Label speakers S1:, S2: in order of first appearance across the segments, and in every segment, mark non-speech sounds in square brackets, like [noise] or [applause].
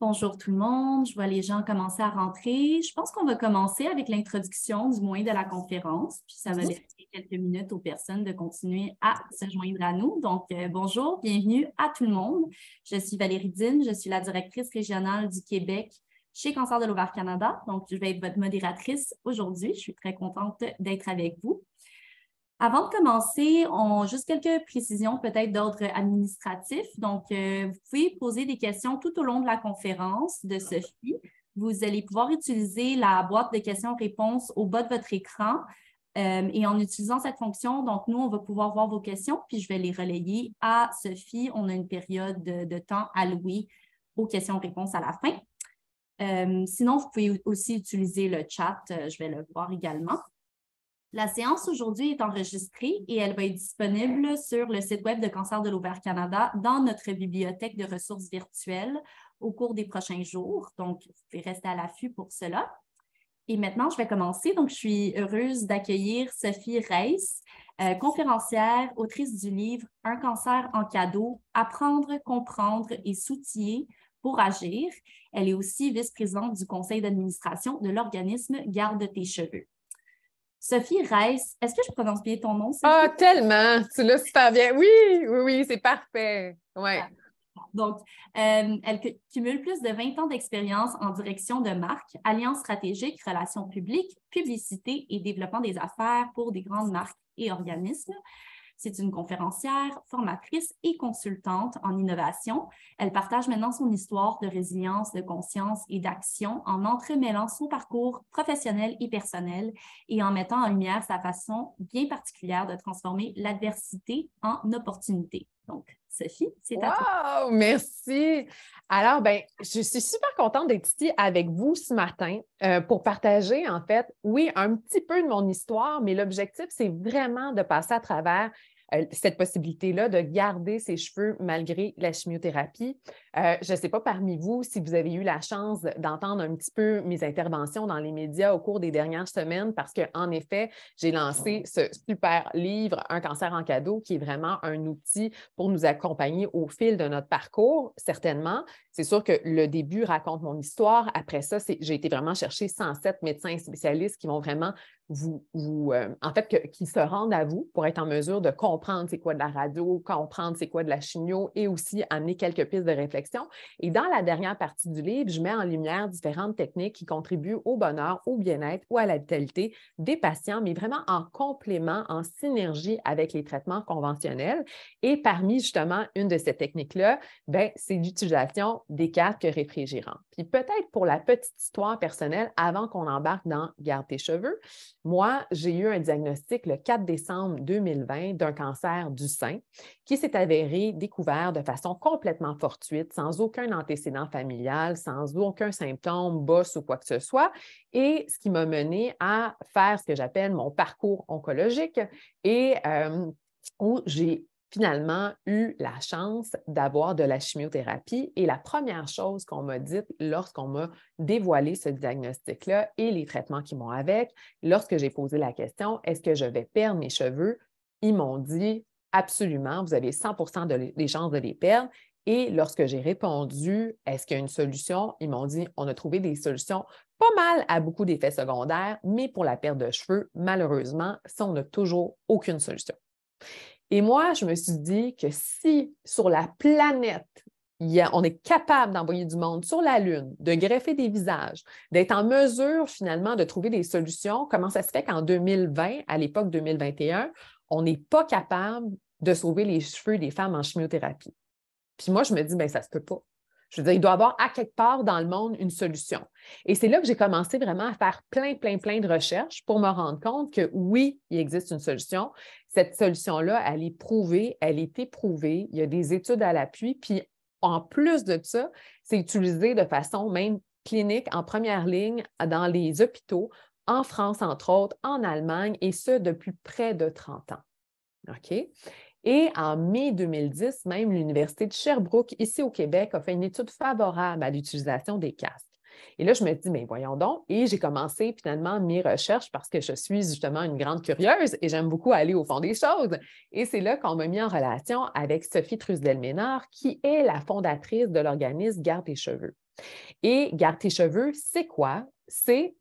S1: Bonjour tout le monde, je vois les gens commencer à rentrer. Je pense qu'on va commencer avec l'introduction du moins de la conférence, puis ça va laisser quelques minutes aux personnes de continuer à se joindre à nous. Donc, euh, bonjour, bienvenue à tout le monde. Je suis Valérie Dine, je suis la directrice régionale du Québec chez Cancer de l'Ovaire Canada. Donc, je vais être votre modératrice aujourd'hui. Je suis très contente d'être avec vous. Avant de commencer, on juste quelques précisions peut-être d'ordre administratif. Donc, euh, vous pouvez poser des questions tout au long de la conférence de Sophie. Vous allez pouvoir utiliser la boîte de questions-réponses au bas de votre écran. Euh, et en utilisant cette fonction, donc nous, on va pouvoir voir vos questions, puis je vais les relayer à Sophie. On a une période de, temps allouée aux questions-réponses à la fin. Euh, sinon, vous pouvez aussi utiliser le chat. Je vais le voir également. La séance aujourd'hui est enregistrée et elle va être disponible sur le site web de Cancer de l'Ouvert Canada dans notre bibliothèque de ressources virtuelles au cours des prochains jours. Donc, vous pouvez rester à l'affût pour cela. Et maintenant, je vais commencer. Donc, je suis heureuse d'accueillir Sophie Reiss, euh, conférencière, autrice du livre Un cancer en cadeau, apprendre, comprendre et s'outiller pour agir. Elle est aussi vice-présidente du conseil d'administration de l'organisme Garde tes cheveux. Sophie Reiss, est-ce que je prononce bien ton nom? Ah, tellement! Tu l'as super bien. Oui, oui, oui, c'est parfait. Ouais. Donc, euh, elle cumule plus de 20 ans d'expérience en direction de marques, alliances stratégiques, relations publiques, publicité et développement des affaires pour des grandes marques et organismes. C'est une conférencière, formatrice et consultante en innovation. Elle partage maintenant son histoire de résilience, de conscience et d'action en entremêlant son parcours professionnel et personnel et en mettant en lumière sa façon bien particulière de transformer
S2: l'adversité en opportunité. Donc, Sophie, c'est à toi. merci. Alors, ben, je suis super contente d'être ici avec vous ce matin euh, pour partager, en fait, oui, un petit peu de mon histoire, mais l'objectif, c'est vraiment de passer à travers euh, cette possibilité-là de garder ses cheveux malgré la chimiothérapie. Euh, je ne sais pas parmi vous si vous avez eu la chance d'entendre un petit peu mes interventions dans les médias au cours des dernières semaines, parce qu'en effet, j'ai lancé ce super livre, Un cancer en cadeau, qui est vraiment un outil pour nous accompagner au fil de notre parcours, certainement. C'est sûr que le début raconte mon histoire. Après ça, j'ai été vraiment chercher 107 médecins spécialistes qui vont vraiment vous, euh, en fait, qui se rendent à vous pour être en mesure de comprendre c'est quoi de la radio, comprendre c'est quoi de la chimio et aussi amener quelques pistes de réflexion. Et dans la dernière partie du livre, je mets en lumière différentes techniques qui contribuent au bonheur, au bien-être ou à la vitalité des patients, mais vraiment en complément, en synergie avec les traitements conventionnels. Et parmi justement une de ces techniques-là, ben, c'est l'utilisation des casques réfrigérants. Puis peut-être pour la petite histoire personnelle, avant qu'on embarque dans Garde tes cheveux, moi, j'ai eu un diagnostic le 4 décembre 2020 d'un cancer du sein qui s'est avéré découvert de façon complètement fortuite, sans aucun antécédent familial, sans aucun symptôme, bosse ou quoi que ce soit, et ce qui m'a mené à faire ce que j'appelle mon parcours oncologique et euh, où j'ai finalement eu la chance d'avoir de la chimiothérapie. Et la première chose qu'on m'a dite lorsqu'on m'a dévoilé ce diagnostic-là et les traitements qui m'ont avec, lorsque j'ai posé la question, est-ce que je vais perdre mes cheveux? Ils m'ont dit, absolument, vous avez 100 de des chances de les perdre. Et lorsque j'ai répondu, est-ce qu'il y a une solution? Ils m'ont dit, on a trouvé des solutions pas mal à beaucoup d'effets secondaires, mais pour la perte de cheveux, malheureusement, ça, on n'a toujours aucune solution. Et moi, je me suis dit que si sur la planète, on est capable d'envoyer du monde sur la Lune, de greffer des visages, d'être en mesure finalement de trouver des solutions, comment ça se fait qu'en 2020, à l'époque 2021, on n'est pas capable de sauver les cheveux des femmes en chimiothérapie? Puis moi, je me dis, bien, ça ne se peut pas. Je veux dire, il doit y avoir à quelque part dans le monde une solution. Et c'est là que j'ai commencé vraiment à faire plein, plein, plein de recherches pour me rendre compte que oui, il existe une solution, cette solution-là, elle est prouvée, elle est éprouvée, il y a des études à l'appui, puis en plus de ça, c'est utilisé de façon même clinique en première ligne dans les hôpitaux, en France entre autres, en Allemagne, et ce depuis près de 30 ans. OK? Et en mai 2010, même l'Université de Sherbrooke, ici au Québec, a fait une étude favorable à l'utilisation des casques. Et là, je me dis, mais voyons donc. Et j'ai commencé finalement mes recherches parce que je suis justement une grande curieuse et j'aime beaucoup aller au fond des choses. Et c'est là qu'on m'a mis en relation avec Sophie Trusdel-Ménard, qui est la fondatrice de l'organisme Garde tes cheveux. Et Garde tes cheveux, c'est quoi? C'est,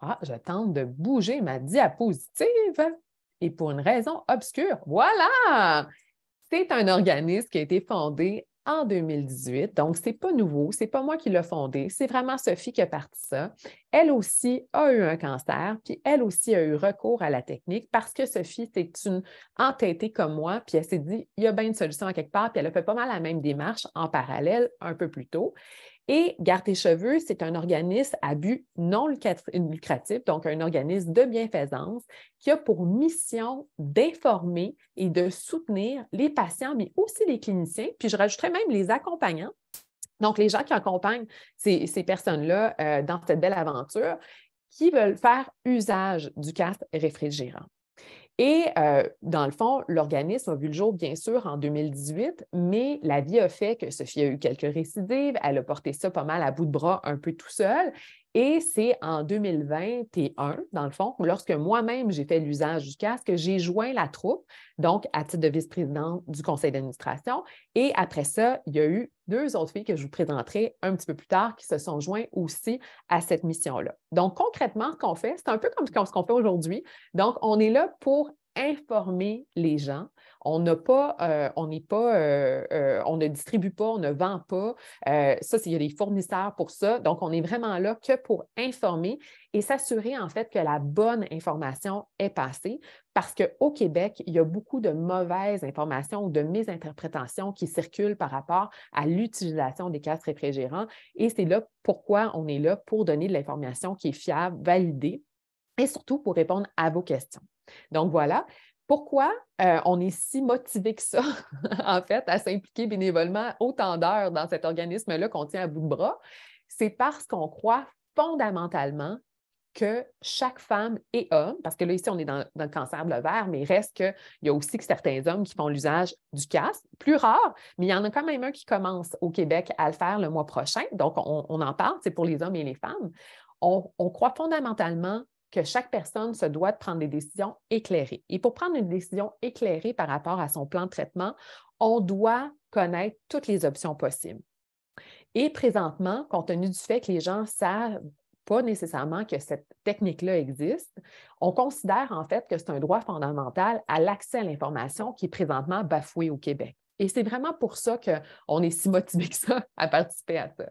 S2: ah, je tente de bouger ma diapositive. Et pour une raison obscure, voilà! C'est un organisme qui a été fondé en 2018. Donc, ce n'est pas nouveau, ce n'est pas moi qui l'ai fondé, c'est vraiment Sophie qui a parti ça. Elle aussi a eu un cancer, puis elle aussi a eu recours à la technique parce que Sophie, c'est une entêtée comme moi, puis elle s'est dit, il y a bien une solution à quelque part, puis elle a fait pas mal la même démarche en parallèle un peu plus tôt. Et Garde tes cheveux, c'est un organisme à but non lucratif, donc un organisme de bienfaisance qui a pour mission d'informer et de soutenir les patients, mais aussi les cliniciens, puis je rajouterais même les accompagnants. Donc, les gens qui accompagnent ces, personnes-là euh, dans cette belle aventure, qui veulent faire usage du casque réfrigérant. Et euh, dans le fond, l'organisme a vu le jour, bien sûr, en 2018, mais la vie a fait que Sophie a eu quelques récidives, elle a porté ça pas mal à bout de bras un peu tout seul, et c'est en 2021, dans le fond, lorsque moi-même j'ai fait l'usage du casque, j'ai joint la troupe, donc à titre de vice-présidente du conseil d'administration. Et après ça, il y a eu deux autres filles que je vous présenterai un petit peu plus tard qui se sont joints aussi à cette mission-là. Donc concrètement, ce qu'on fait, c'est un peu comme ce qu'on fait aujourd'hui. Donc on est là pour informer les gens on n'a pas, euh, on n'est pas, euh, euh, on ne distribue pas, on ne vend pas. ça, il y a des fournisseurs pour ça. Donc, on est vraiment là que pour informer et s'assurer en fait que la bonne information est passée parce qu'au Québec, il y a beaucoup de mauvaises informations ou de mésinterprétations qui circulent par rapport à l'utilisation des casques réfrigérants et c'est là pourquoi on est là pour donner de l'information qui est fiable, validée et surtout pour répondre à vos questions. Donc voilà, pourquoi euh, on est si motivé que ça, [laughs] en fait, à s'impliquer bénévolement autant d'heures dans cet organisme-là qu'on tient à bout de bras? C'est parce qu'on croit fondamentalement que chaque femme et homme, parce que là, ici, on est dans, le cancer de l'ovaire, mais il reste qu'il y a aussi que certains hommes qui font l'usage du casque, plus rare, mais il y en a quand même un qui commence au Québec à le faire le mois prochain. Donc, on, en parle, c'est pour les hommes et les femmes. on croit fondamentalement que chaque personne se doit de prendre des décisions éclairées. Et pour prendre une décision éclairée par rapport à son plan de traitement, on doit connaître toutes les options possibles. Et présentement, compte tenu du fait que les gens savent pas nécessairement que cette technique-là existe, on considère en fait que c'est un droit fondamental à l'accès à l'information qui est présentement bafoué au Québec. Et c'est vraiment pour ça qu'on est si motivé que ça à participer à ça.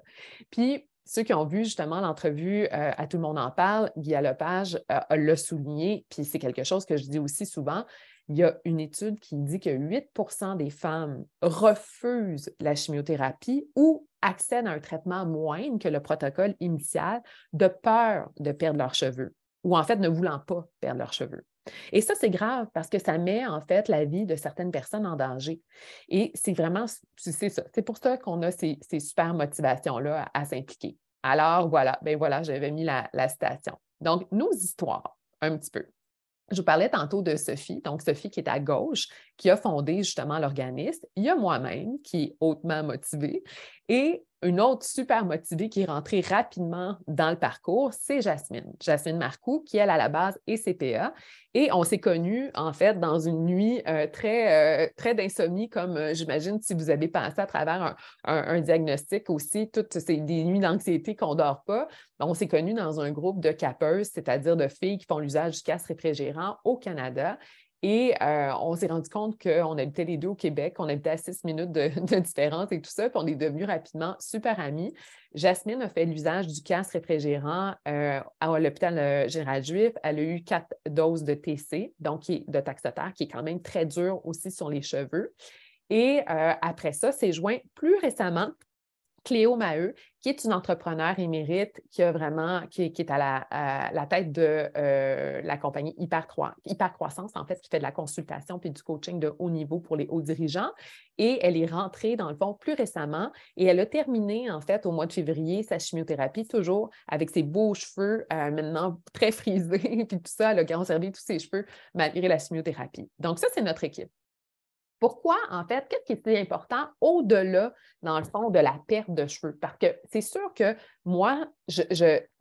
S2: Puis, ceux qui ont vu justement l'entrevue euh, à Tout le monde en parle, Guy Lepage l'a euh, souligné, puis c'est quelque chose que je dis aussi souvent. Il y a une étude qui dit que 8 des femmes refusent la chimiothérapie ou accèdent à un traitement moindre que le protocole initial de peur de perdre leurs cheveux ou en fait ne voulant pas perdre leurs cheveux. Et ça, c'est grave parce que ça met en fait la vie de certaines personnes en danger. Et c'est vraiment, c'est ça. C'est pour ça qu'on a ces, super motivations-là à, s'impliquer. Alors voilà, ben voilà, j'avais mis la, la citation. Donc, nos histoires, un petit peu. Je vous parlais tantôt de Sophie, donc Sophie qui est à gauche, qui a fondé justement l'organisme. Il y a moi-même qui est hautement motivée et une autre super motivée qui est rentrée rapidement dans le parcours, c'est Jasmine. Jasmine Marcoux, qui, elle, à la base, est CPA. Et on s'est connus, en fait, dans une nuit euh, très, euh, très d'insomnie, comme euh, j'imagine si vous avez passé à travers un, diagnostic aussi, toutes ces nuits d'anxiété qu'on ne dort pas. Ben, on s'est connus dans un groupe de capeuses, c'est-à-dire de filles qui font l'usage du casse réfrigérant au Canada. Et euh, on s'est rendu compte qu'on habitait les deux au Québec, on habitait à six minutes [laughs] de, différence et tout ça, puis on est devenus rapidement super amis. Jasmine a fait l'usage du casque réfrigérant euh, à l'hôpital euh, général Juif. Elle a eu quatre doses de TC, donc de taxotère, qui est quand même très dur aussi sur les cheveux. Et après ça, c'est joint plus récemment Cléo Maheu, qui est une entrepreneur émérite qui a vraiment, qui, est à la, tête de euh, la compagnie Hyper, Hypercroissance, en fait, qui fait de la consultation puis du coaching de haut niveau pour les hauts dirigeants. Et elle est rentrée, dans le fond, plus récemment et elle a terminé, en fait, au mois de février, sa chimiothérapie, toujours avec ses beaux cheveux, euh, maintenant très frisés, [laughs] puis tout ça, elle a conservé tous ses cheveux malgré la chimiothérapie. Donc, ça, c'est notre équipe. Pourquoi, en fait, qu'est-ce qui est important au-delà, dans le fond, de la perte de cheveux? Parce que c'est sûr que moi, je,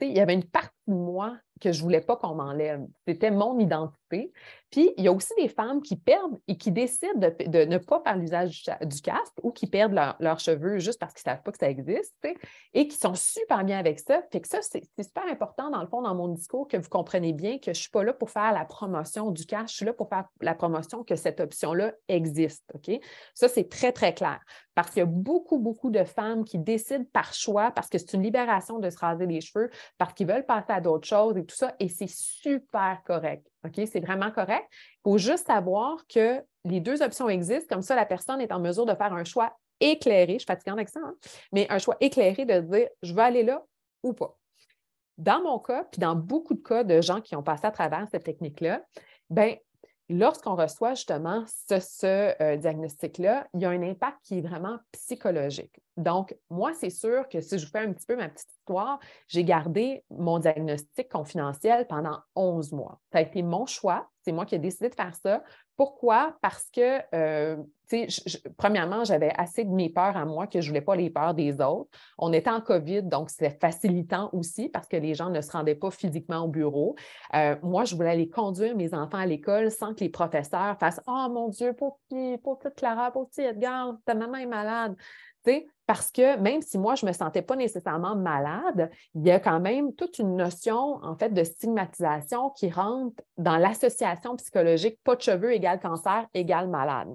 S2: il y avait une partie de moi que je ne voulais pas qu'on m'enlève. C'était mon identité. Puis, il y a aussi des femmes qui perdent et qui décident de, ne pas faire l'usage du casque ou qui perdent leurs cheveux juste parce qu'ils ne savent pas que ça existe et qui sont super bien avec ça. Fait que ça, c'est super important, dans le fond, dans mon discours, que vous comprenez bien que je ne suis pas là pour faire la promotion du casque, je suis là pour faire la promotion que cette option-là existe. OK? Ça, c'est très, très clair parce qu'il y a beaucoup, beaucoup de femmes qui décident par choix, parce que c'est une libération de se raser les cheveux, parce qu'ils veulent passer à d'autres choses et tout ça, et c'est super correct. OK? C'est vraiment correct. Il faut juste savoir que les deux options existent, comme ça, la personne est en mesure de faire un choix éclairé, je suis fatiguée en accent, hein, mais un choix éclairé de dire je veux aller là ou pas. Dans mon cas, puis dans beaucoup de cas de gens qui ont passé à travers cette technique-là, ben Lorsqu'on reçoit justement ce, euh, diagnostic-là, il y a un impact qui est vraiment psychologique. Donc, moi, c'est sûr que si je vous fais un petit peu ma petite histoire, j'ai gardé mon diagnostic confidentiel pendant 11 mois. Ça a été mon choix. C'est moi qui ai décidé de faire ça. Pourquoi? Parce que, euh, sais, premièrement, j'avais assez de mes peurs à moi que je ne voulais pas les peurs des autres. On était en COVID, donc c'était facilitant aussi parce que les gens ne se rendaient pas physiquement au bureau. Euh, moi, je voulais aller conduire mes enfants à l'école sans que les professeurs fassent Oh mon Dieu, pour qui, pour petite Clara, pauvre petit Edgar, ta maman est malade parce que même si moi, je ne me sentais pas nécessairement malade, il y a quand même toute une notion, en fait, de stigmatisation qui rentre dans l'association psychologique pas de cheveux égale cancer égale malade.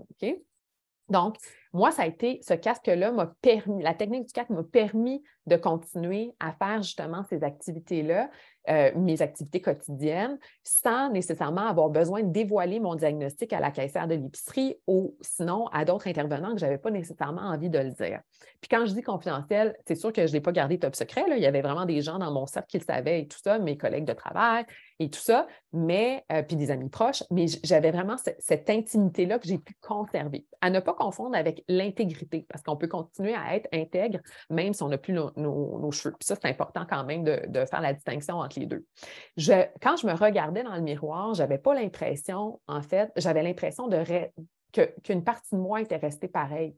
S2: Donc, moi, ça a été, ce casque-là m'a permis, la technique du casque m'a permis de continuer à faire justement ces activités-là. Euh, mes activités quotidiennes sans nécessairement avoir besoin de dévoiler mon diagnostic à la caissière de l'épicerie ou sinon à d'autres intervenants que je n'avais pas nécessairement envie de le dire. Puis quand je dis confidentiel, c'est sûr que je ne l'ai pas gardé top secret. Il y avait vraiment des gens dans mon cercle qui le savaient et tout ça, mes collègues de travail et tout ça, mais euh, puis des amis proches, mais j'avais vraiment cette intimité-là que j'ai pu conserver. À ne pas confondre avec l'intégrité, parce qu'on peut continuer à être intègre même si on n'a plus nos, cheveux. Puis ça, c'est important quand même de, de faire la distinction les deux. quand je me regardais dans le miroir, j'avais pas l'impression, en fait, j'avais l'impression de qu'une partie de moi était restée pareille.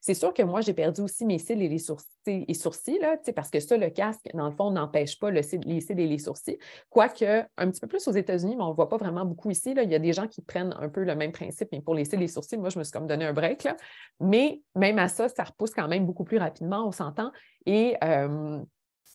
S2: C'est sûr que moi, j'ai perdu aussi mes cils et les sourcils, et sourcils là, parce que ça, le casque, dans le fond, n'empêche pas le les cils et les sourcils. Quoique, un petit peu plus aux États-Unis, mais on voit pas vraiment beaucoup ici. Il y a des gens qui prennent un peu le même principe, mais pour les cils et les sourcils, moi, je me suis comme donné un break. Mais même à ça, ça repousse quand même beaucoup plus rapidement, on s'entend. Et euh,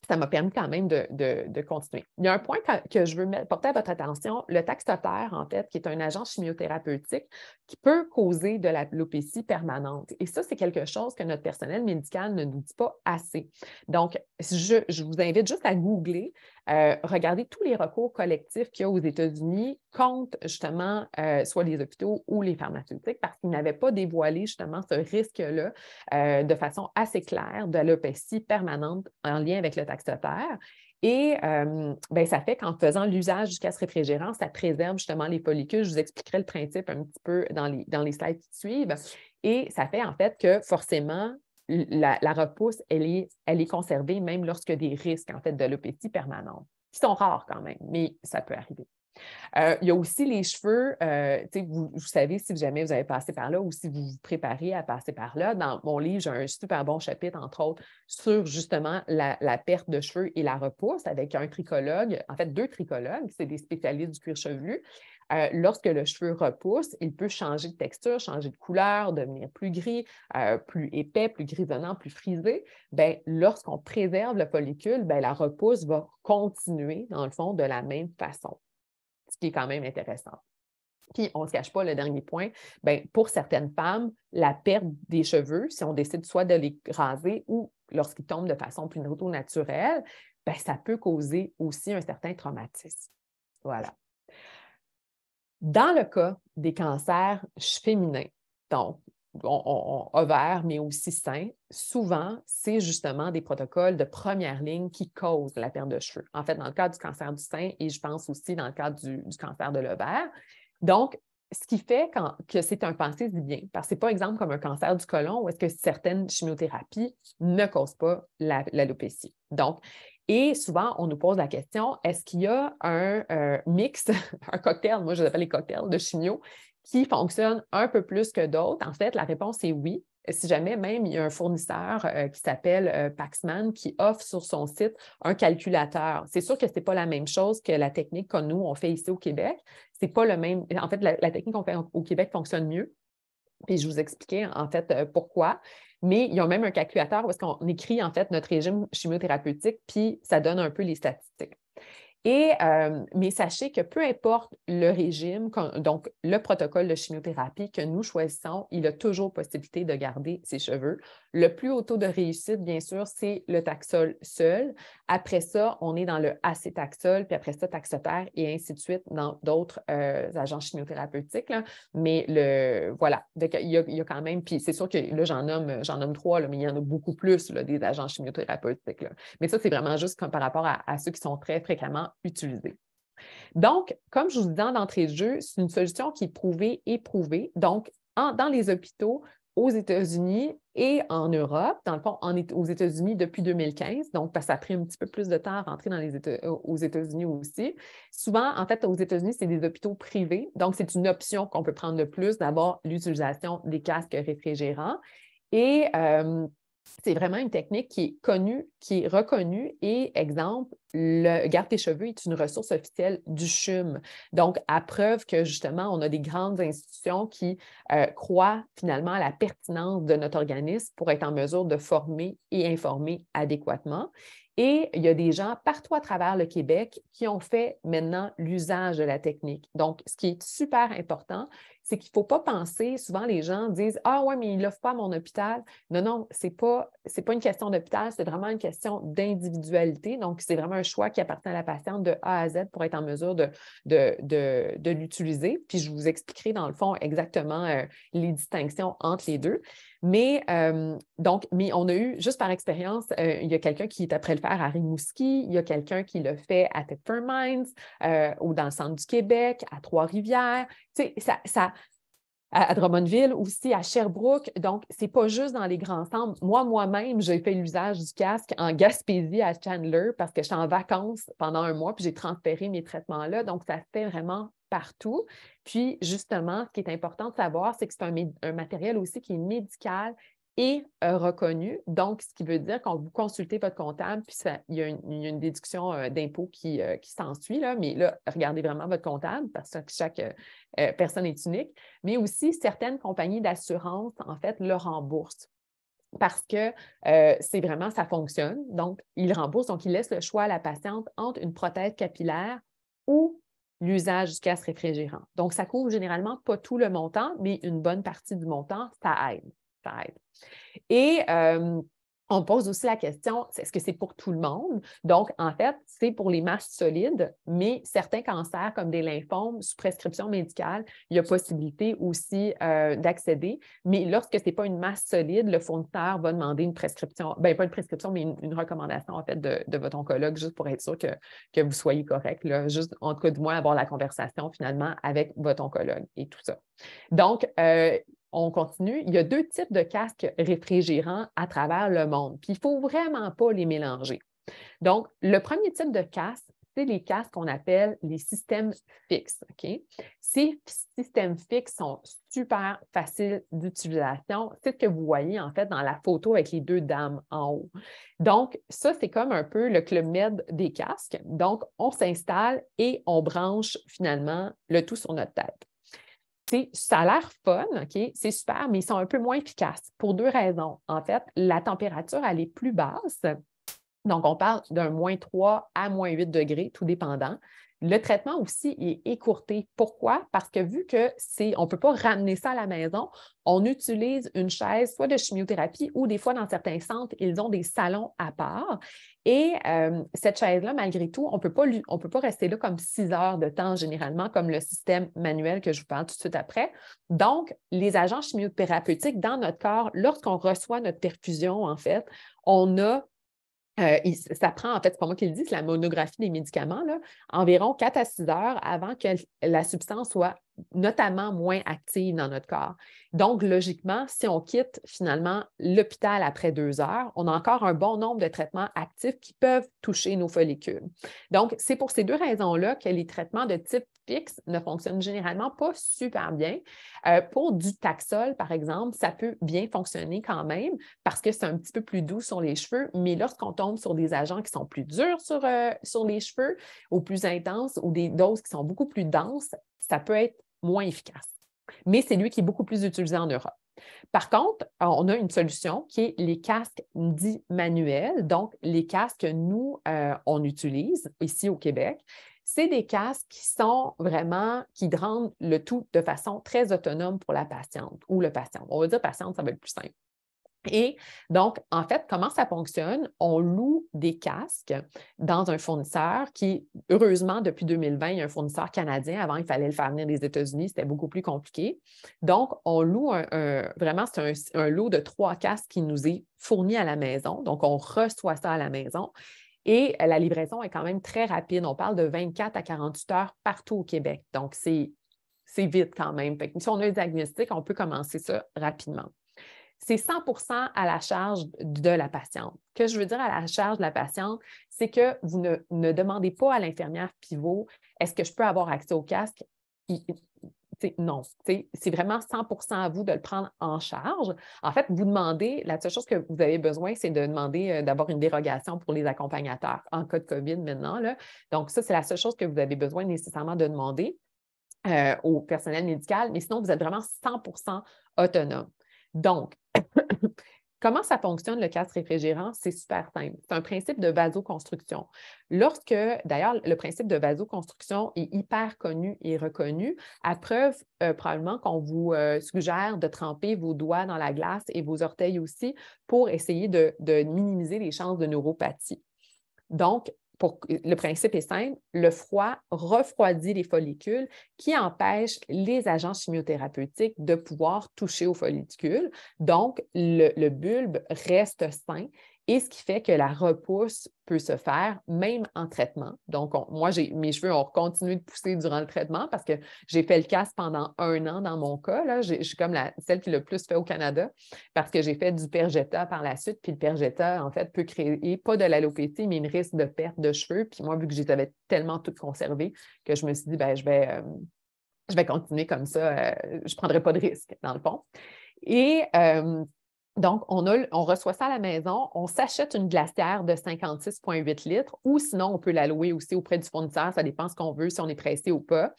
S2: ça m'a permis quand même de, continuer. Il y a un point que, je veux porter à votre attention, le taxotaire, en fait, qui est un agent chimiothérapeutique qui peut causer de l'opécie permanente. Et ça, c'est quelque chose que notre personnel médical ne nous dit pas assez. Donc, je, je vous invite juste à googler euh, regardez tous les recours collectifs qu'il y a aux États-Unis contre justement euh, soit les hôpitaux ou les pharmaceutiques parce qu'ils n'avaient pas dévoilé justement ce risque-là euh, de façon assez claire de l'opétie permanente en lien avec le taxotaire. Et ben, ça fait qu'en faisant l'usage jusqu'à ce réfrigérant, ça préserve justement les follicules. Je vous expliquerai le principe un petit peu dans les, dans les slides qui suivent. Et ça fait en fait que forcément, la, repousse, elle est, conservée même lorsque des risques en fait, permanente, qui sont rares quand même, mais ça peut arriver. Euh, il y a aussi les cheveux, euh, vous, savez si jamais vous avez passé par là ou si vous vous préparez à passer par là. Dans mon livre, j'ai un super bon chapitre, entre autres, sur justement la, perte de cheveux et la repousse avec un tricologue, en fait deux tricologues, c'est des spécialistes du cuir chevelu. Euh, lorsque le cheveu repousse, il peut changer de texture, changer de couleur, devenir plus gris, plus épais, plus grisonnant, plus frisé. Ben, lorsqu'on préserve le follicule, ben, la repousse va continuer, dans le fond, de la même façon ce qui est quand même intéressant. Puis, on ne se cache pas, le dernier point, ben, pour certaines femmes, la perte des cheveux, si on décide soit de les raser ou lorsqu'ils tombent de façon plutôt naturelle, ben, ça peut causer aussi un certain traumatisme. Voilà. Dans le cas des cancers féminins, donc on, mais aussi sain, souvent, c'est justement des protocoles de première ligne qui causent la perte de cheveux. En fait, dans le cas du cancer du sein et je pense aussi dans le cas du, cancer de l'ovaire. Donc, ce qui fait que c'est un pensée du bien, parce que c'est pas exemple comme un cancer du colon où est-ce que certaines chimiothérapies ne causent pas la, l'alopécie. Donc, et souvent, on nous pose la question, est-ce qu'il y a un euh, mix, [laughs] un cocktail, moi je les appelle les cocktails de chimio, qui fonctionne un peu plus que d'autres? En fait, la réponse est oui. Si jamais même il y a un fournisseur euh, qui s'appelle euh, Paxman qui offre sur son site un calculateur, c'est sûr que ce n'est pas la même chose que la technique que nous, on fait ici au Québec. C'est pas le même. En fait, la, technique qu'on fait au Québec fonctionne mieux. Puis je vous expliquais en fait euh, pourquoi. Mais ils ont même un calculateur où qu'on écrit en fait notre régime chimiothérapeutique, puis ça donne un peu les statistiques. Euh, mais sachez que peu importe le régime, donc le protocole de chimiothérapie que nous choisissons, il a toujours possibilité de garder ses cheveux. Le plus haut taux de réussite, bien sûr, c'est le taxol seul. Après ça, on est dans le taxol, puis après ça, taxotère, et ainsi de suite dans d'autres euh, agents chimiothérapeutiques. Mais le, voilà, il, y a, quand même, puis c'est sûr que là, j'en nomme, j'en nomme trois, mais il y en a beaucoup plus des agents chimiothérapeutiques. Mais ça, c'est vraiment juste comme par rapport à ceux qui sont très fréquemment utilisé. Donc, comme je vous disais en entrée de jeu, c'est une solution qui est prouvée et prouvée. Donc, dans les hôpitaux aux États-Unis et en Europe, dans le fond, aux États-Unis depuis 2015, donc parce ça a pris un petit peu plus de temps à rentrer dans les euh, aux États-Unis aussi. Souvent, en fait, aux États-Unis, c'est des hôpitaux privés, donc c'est une option qu'on peut prendre de plus, d'avoir l'utilisation des casques réfrigérants. Et euh, c'est vraiment une technique qui est connue, qui est reconnue et, exemple, le garde tes cheveux est une ressource officielle du CHUM. Donc, à preuve que justement, on a des grandes institutions qui euh, croient finalement à la pertinence de notre organisme pour être en mesure de former et informer adéquatement. Et il y a des gens partout à travers le Québec qui ont fait maintenant l'usage de la technique. Donc, ce qui est super important, c'est qu'il ne faut pas penser, souvent les gens disent Ah ouais, mais ils ne pas mon hôpital. Non, non, ce n'est pas, pas une question d'hôpital, c'est vraiment une question d'individualité. Donc, c'est vraiment un choix qui appartient à la patiente de A à Z pour être en mesure de, de, l'utiliser. Puis je vous expliquerai dans le fond exactement euh, les distinctions entre les deux. Mais euh, donc, mais on a eu, juste par expérience, euh, il y a quelqu'un qui est après le faire à Rimouski, il y a quelqu'un qui le fait à Thetford ou dans le centre du Québec, à Trois-Rivières. Tu sais, ça, à, Drummondville, aussi à Sherbrooke. Donc, c'est pas juste dans les grands centres. Moi, moi-même, j'ai fait l'usage du casque en Gaspésie à Chandler parce que j'étais en vacances pendant un mois, puis j'ai transféré mes traitements-là. Donc, ça se fait vraiment partout. Puis, justement, ce qui est important de savoir, c'est que c'est un, matériel aussi qui est médical, est reconnu. Donc, ce qui veut dire qu'on vous consultez votre comptable, puis il, y a une, déduction d'impôt qui, s'ensuit, là, mais là, regardez vraiment votre comptable parce que chaque euh, personne est unique. Mais aussi, certaines compagnies d'assurance, en fait, le remboursent parce que c'est vraiment, ça fonctionne. Donc, ils remboursent, donc ils laissent le choix à la patiente entre une prothèse capillaire ou l'usage du casse réfrigérant. Donc, ça couvre généralement pas tout le montant, mais une bonne partie du montant, ça aide. Et euh, on pose aussi la question, est-ce que c'est pour tout le monde? Donc, en fait, c'est pour les masses solides, mais certains cancers comme des lymphomes, sous prescription médicale, il y a possibilité aussi euh, d'accéder. Mais lorsque ce n'est pas une masse solide, le fournisseur va demander une prescription, bien pas une prescription, mais une, recommandation en fait de, votre oncologue, juste pour être sûr que, que vous soyez correct. Juste, en tout cas, du moins, avoir la conversation finalement avec votre oncologue et tout ça. Donc, euh, on continue, il y a deux types de casques réfrigérants à travers le monde. Puis il ne faut vraiment pas les mélanger. Donc, le premier type de casque, c'est les casques qu'on appelle les systèmes fixes. Ces systèmes fixes sont super faciles d'utilisation. C'est ce que vous voyez en fait dans la photo avec les deux dames en haut. Donc, ça, c'est comme un peu le club med des casques. Donc, on s'installe et on branche finalement le tout sur notre tête ça a l'air fun, OK, c'est super, mais ils sont un peu moins efficaces pour deux raisons. En fait, la température, elle est plus basse. Donc, on parle d'un moins 3 à moins 8 degrés, tout dépendant. Le traitement aussi est écourté. Pourquoi? Parce que vu que c'est, on ne peut pas ramener ça à la maison, on utilise une chaise, soit de chimiothérapie ou des fois dans certains centres, ils ont des salons à part. Et euh, cette chaise-là, malgré tout, on ne peut pas rester là comme six heures de temps généralement, comme le système manuel que je vous parle tout de suite après. Donc, les agents chimiothérapeutiques dans notre corps, lorsqu'on reçoit notre perfusion, en fait, on a euh, ça prend, en fait, c'est pas moi qui le dis, la monographie des médicaments, environ 4 à 6 heures avant que la substance soit notamment moins active dans notre corps. Donc, logiquement, si on quitte finalement l'hôpital après deux heures, on a encore un bon nombre de traitements actifs qui peuvent toucher nos follicules. Donc, c'est pour ces deux raisons-là que les traitements de type fixe ne fonctionnent généralement pas super bien. Euh, pour du taxol, par exemple, ça peut bien fonctionner quand même parce que c'est un petit peu plus doux sur les cheveux, mais lorsqu'on tombe sur des agents qui sont plus durs sur, euh, sur les cheveux ou plus intenses ou des doses qui sont beaucoup plus denses, ça peut être moins efficace. Mais c'est lui qui est beaucoup plus utilisé en Europe. Par contre, on a une solution qui est les casques dits manuels, donc les casques que nous, euh, on utilise ici au Québec. C'est des casques qui sont vraiment, qui rendent le tout de façon très autonome pour la patiente ou le patient. On va dire patiente, ça va être plus simple. Et donc, en fait, comment ça fonctionne? On loue des casques dans un fournisseur qui, heureusement, depuis 2020, il y a un fournisseur canadien. Avant, il fallait le faire venir des États-Unis, c'était beaucoup plus compliqué. Donc, on loue un, vraiment, c'est un, lot de trois casques qui nous est fourni à la maison. Donc, on reçoit ça à la maison. Et la livraison est quand même très rapide. On parle de 24 à 48 heures partout au Québec. Donc, c'est vite quand même. si on a un diagnostic, on peut commencer ça rapidement c'est 100 à la charge de la patiente. Ce que je veux dire à la charge de la patiente, c'est que vous ne, demandez pas à l'infirmière pivot est-ce que je peux avoir accès au casque non, c'est vraiment 100 à vous de le prendre en charge. En fait, vous demandez, la seule chose que vous avez besoin, c'est de demander euh, d'avoir une dérogation pour les accompagnateurs en cas de COVID maintenant. Donc, ça, c'est la seule chose que vous avez besoin nécessairement de demander euh, au personnel médical, mais sinon, vous êtes vraiment 100 autonome. Donc, [coughs] Comment ça fonctionne le casse réfrigérant? C'est super simple. C'est un principe de vasoconstruction. Lorsque, d'ailleurs, le principe de vasoconstruction est hyper connu et reconnu, à preuve euh, probablement qu'on vous euh, suggère de tremper vos doigts dans la glace et vos orteils aussi pour essayer de minimiser les chances de neuropathie. Donc, le principe est simple, le froid refroidit les follicules qui empêchent les agents chimiothérapeutiques de pouvoir toucher aux follicules. Donc, le bulbe reste sain et ce qui fait que la repousse peut se faire même en traitement. Donc, moi, mes cheveux ont continué de pousser durant le traitement parce que j'ai fait le casse pendant un an dans mon cas. Je suis comme celle qui le plus fait au Canada parce que j'ai fait du pergeta par la suite. Puis le pergeta, en fait, peut créer pas de l'alopécie, mais une risque de perte de cheveux. Puis moi, vu que avais tellement tout conservé que je me suis dit, ben, je vais, euh, je vais continuer comme ça. Euh, je ne prendrai pas de risque, dans le fond. Et euh, donc, on, on, reçoit ça à la maison, on s'achète une glacière de 56,8 litres ou sinon, on peut la louer aussi auprès du fournisseur, ça dépend ce qu'on veut, si on est pressé ou pas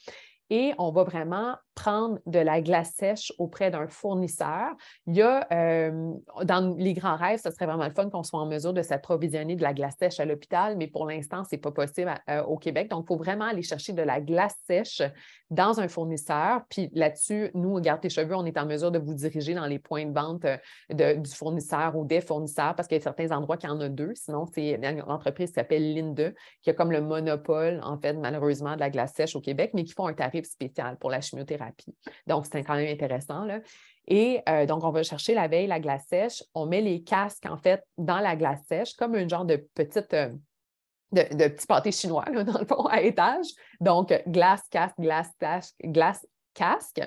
S2: et on va vraiment prendre de la glace sèche auprès d'un fournisseur. Il y a, euh, dans les grands rêves, ce serait vraiment le fun qu'on soit en mesure de s'approvisionner de la glace sèche à l'hôpital, mais pour l'instant, ce n'est pas possible euh, au Québec. Donc, il faut vraiment aller chercher de la glace sèche dans un fournisseur. Puis là-dessus, nous, au Garde tes cheveux, on est en mesure de vous diriger dans les points de vente euh, du fournisseur ou des fournisseurs parce qu'il y a certains endroits qui en ont deux. Sinon, c'est une entreprise qui s'appelle Linde, qui a comme le monopole, en fait, malheureusement, de la glace sèche au Québec, mais qui font un tarif spécial pour la chimiothérapie. Donc, c'est quand même intéressant. Là. Et euh, donc, on va chercher la veille la glace sèche. On met les casques, en fait, dans la glace sèche, comme un genre de petite. Euh, de, petit pâté chinois, [laughs] dans le fond, à étage. Donc, glace, casque, glace, tâche, glace, casque.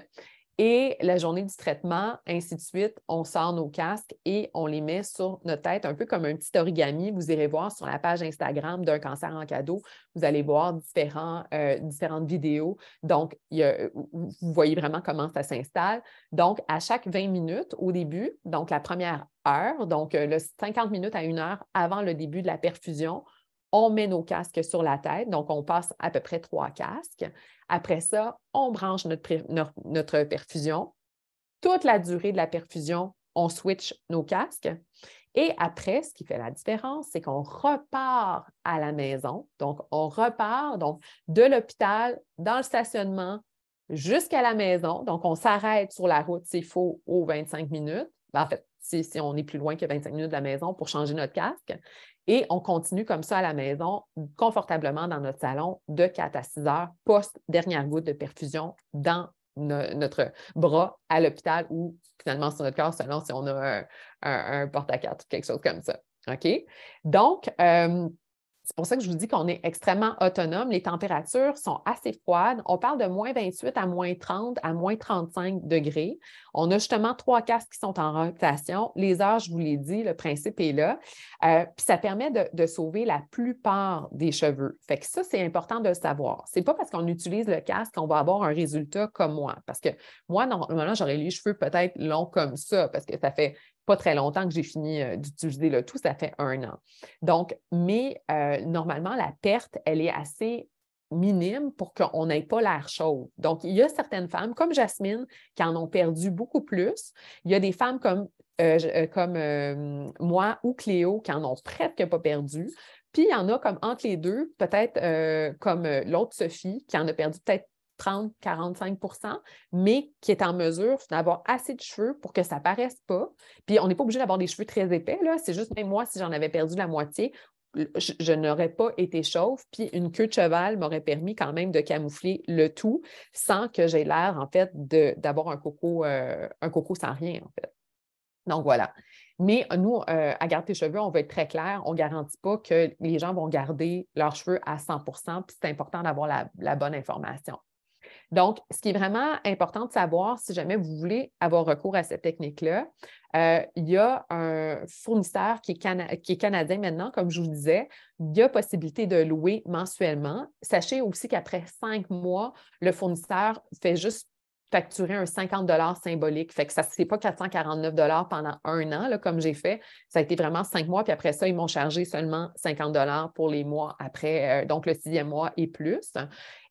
S2: Et la journée du traitement, ainsi de suite, on sort nos casques et on les met sur notre tête, un peu comme un petit origami. Vous irez voir sur la page Instagram d'un cancer en cadeau, vous allez voir euh, différentes vidéos. Donc, vous voyez vraiment comment ça s'installe. Donc, à chaque 20 minutes au début, donc la première heure, donc 50 euh, minutes à une heure avant le début de la perfusion, on met nos casques sur la tête, donc on passe à peu près trois casques. Après ça, on branche notre, perfusion. Toute la durée de la perfusion, on switch nos casques. Et après, ce qui fait la différence, c'est qu'on repart à la maison. Donc, on repart donc, de l'hôpital dans le stationnement jusqu'à la maison. Donc, on s'arrête sur la route s'il faut aux 25 minutes. Ben, en fait, si, on est plus loin que 25 minutes de la maison pour changer notre casque. Et on continue comme ça à la maison, confortablement dans notre salon, de 4 à 6 heures, post-dernière goutte de perfusion dans notre bras à l'hôpital ou finalement sur notre corps, selon si on a un, porte à quatre ou quelque chose comme ça. OK? Donc, euh, c'est pour ça que je vous dis qu'on est extrêmement autonome. Les températures sont assez froides. On parle de moins 28 à moins 30 à moins 35 degrés. On a justement trois casques qui sont en rotation. Les heures, je vous l'ai dit, le principe est là. Euh, puis ça permet de, sauver la plupart des cheveux. Fait que ça, c'est important de le savoir. C'est pas parce qu'on utilise le casque qu'on va avoir un résultat comme moi. Parce que moi, normalement, j'aurais les cheveux peut-être longs comme ça parce que ça fait pas très longtemps que j'ai fini euh, d'utiliser le tout, ça fait un an. Donc, mais euh, normalement, la perte, elle est assez minime pour qu'on n'ait pas l'air chaud. Donc, il y a certaines femmes, comme Jasmine, qui en ont perdu beaucoup plus. Il y a des femmes comme, euh, comme moi ou Cléo qui en ont presque pas perdu. Puis, il y en a comme entre les deux, peut-être comme l'autre Sophie, qui en a perdu peut-être 30, 45 mais qui est en mesure d'avoir assez de cheveux pour que ça paraisse pas. Puis on n'est pas obligé d'avoir des cheveux très épais, là. C'est juste, même moi, si j'en avais perdu la moitié, je, n'aurais pas été chauve, puis une queue de cheval m'aurait permis quand même de camoufler le tout sans que j'ai l'air, en fait, d'avoir un coco, euh, un coco sans rien, en fait. Donc voilà. Mais nous, euh, à garder tes cheveux, on veut être très clair. On ne garantit pas que les gens vont garder leurs cheveux à 100 puis c'est important d'avoir la, bonne information. Donc, ce qui est vraiment important de savoir, si jamais vous voulez avoir recours à cette technique-là, euh, il y a un fournisseur qui est, canadien maintenant, comme je vous disais. Il y a possibilité de louer mensuellement. Sachez aussi qu'après cinq mois, le fournisseur fait juste facturer un 50 symbolique. Fait que ça, c'est pas 449 pendant un an, là, comme j'ai fait. Ça a été vraiment cinq mois, puis après ça, ils m'ont chargé seulement 50 pour les mois après, euh, donc le sixième mois et plus.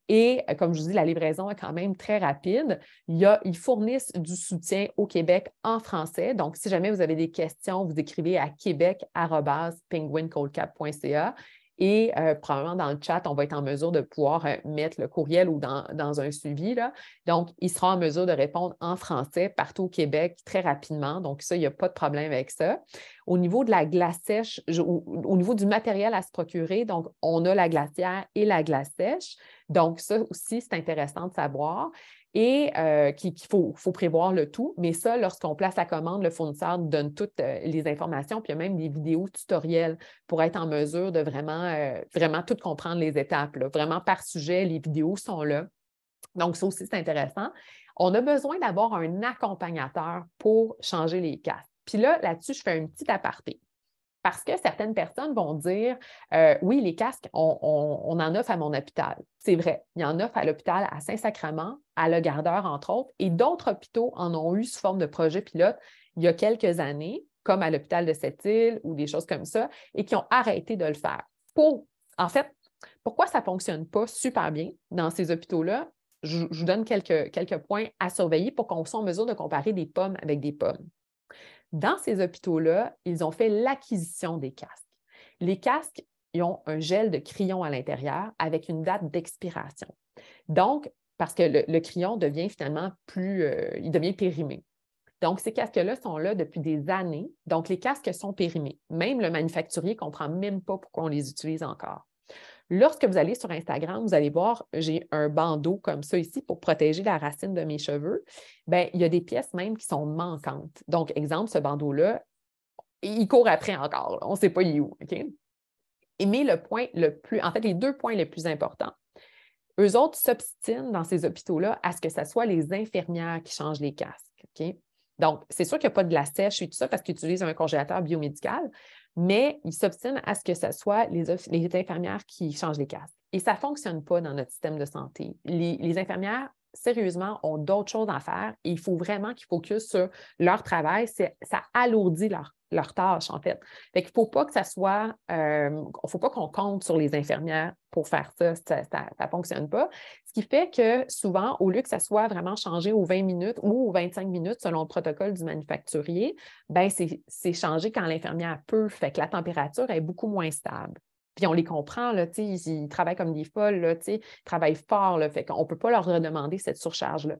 S2: Et euh, comme je vous dis, la livraison est quand même très rapide. ils fournissent du soutien au Québec en français. Donc, si jamais vous avez des questions, vous écrivez à québec.penguincoldcap.ca et euh, probablement dans le chat, on va être en mesure de pouvoir euh, mettre le courriel ou dans, un suivi. Là. Donc, il sera en mesure de répondre en français partout au Québec très rapidement. Donc, ça, il n'y a pas de problème avec ça. Au niveau de la glace sèche, au, niveau du matériel à se procurer, donc, on a la glacière et la glace sèche. Donc, ça aussi, c'est intéressant de savoir et euh, qu'il faut, prévoir le tout. Mais ça, lorsqu'on place la commande, le fournisseur donne toutes euh, les informations, puis il y a même des vidéos tutoriels pour être en mesure de vraiment, euh, vraiment tout comprendre les étapes. Vraiment par sujet, les vidéos sont là. Donc, ça aussi, c'est intéressant. On a besoin d'avoir un accompagnateur pour changer les casques. Puis là, là-dessus, je fais un petit aparté. Parce que certaines personnes vont dire euh, Oui, les casques, on, on, en offre à mon hôpital. C'est vrai, il y en offre à l'hôpital à Saint-Sacrement, à Le Gardeur, entre autres, et d'autres hôpitaux en ont eu sous forme de projet pilote il y a quelques années, comme à l'hôpital de Sept-Îles ou des choses comme ça, et qui ont arrêté de le faire. Pour, en fait, pourquoi ça ne fonctionne pas super bien dans ces hôpitaux-là? Je, vous donne quelques, quelques points à surveiller pour qu'on soit en mesure de comparer des pommes avec des pommes. Dans ces hôpitaux-là, ils ont fait l'acquisition des casques. Les casques, ils ont un gel de crayon à l'intérieur avec une date d'expiration. Donc, parce que le, crayon devient finalement plus, euh, il devient périmé. Donc, ces casques-là sont là depuis des années. Donc, les casques sont périmés. Même le manufacturier ne comprend même pas pourquoi on les utilise encore. Lorsque vous allez sur Instagram, vous allez voir, j'ai un bandeau comme ça ici pour protéger la racine de mes cheveux. Bien, il y a des pièces même qui sont manquantes. Donc, exemple, ce bandeau-là, il court après encore. On ne sait pas il est où. Mais le point le plus, en fait, les deux points les plus importants, eux autres s'obstinent dans ces hôpitaux-là à ce que ce soit les infirmières qui changent les casques. Donc, c'est sûr qu'il n'y a pas de la sèche et tout ça parce qu'ils utilisent un congélateur biomédical, mais ils s'obstinent à ce que ce soit les, infirmières qui changent les casques. Et ça ne fonctionne pas dans notre système de santé. les infirmières sérieusement, ont d'autres choses à faire. Et il faut vraiment qu'ils focusent sur leur travail. Ça alourdit leur, tâche, en fait. Fait faut pas que ça soit... Il euh, ne faut pas qu'on compte sur les infirmières pour faire ça. Ça ne fonctionne pas. Ce qui fait que souvent, au lieu que ça soit vraiment changé aux 20 minutes ou aux 25 minutes selon le protocole du manufacturier, ben c'est changé quand l'infirmière peut. Fait que la température est beaucoup moins stable. Puis on les comprend, là, ils, ils travaillent comme des folles, là, ils travaillent fort, on fait qu'on ne peut pas leur redemander cette surcharge-là.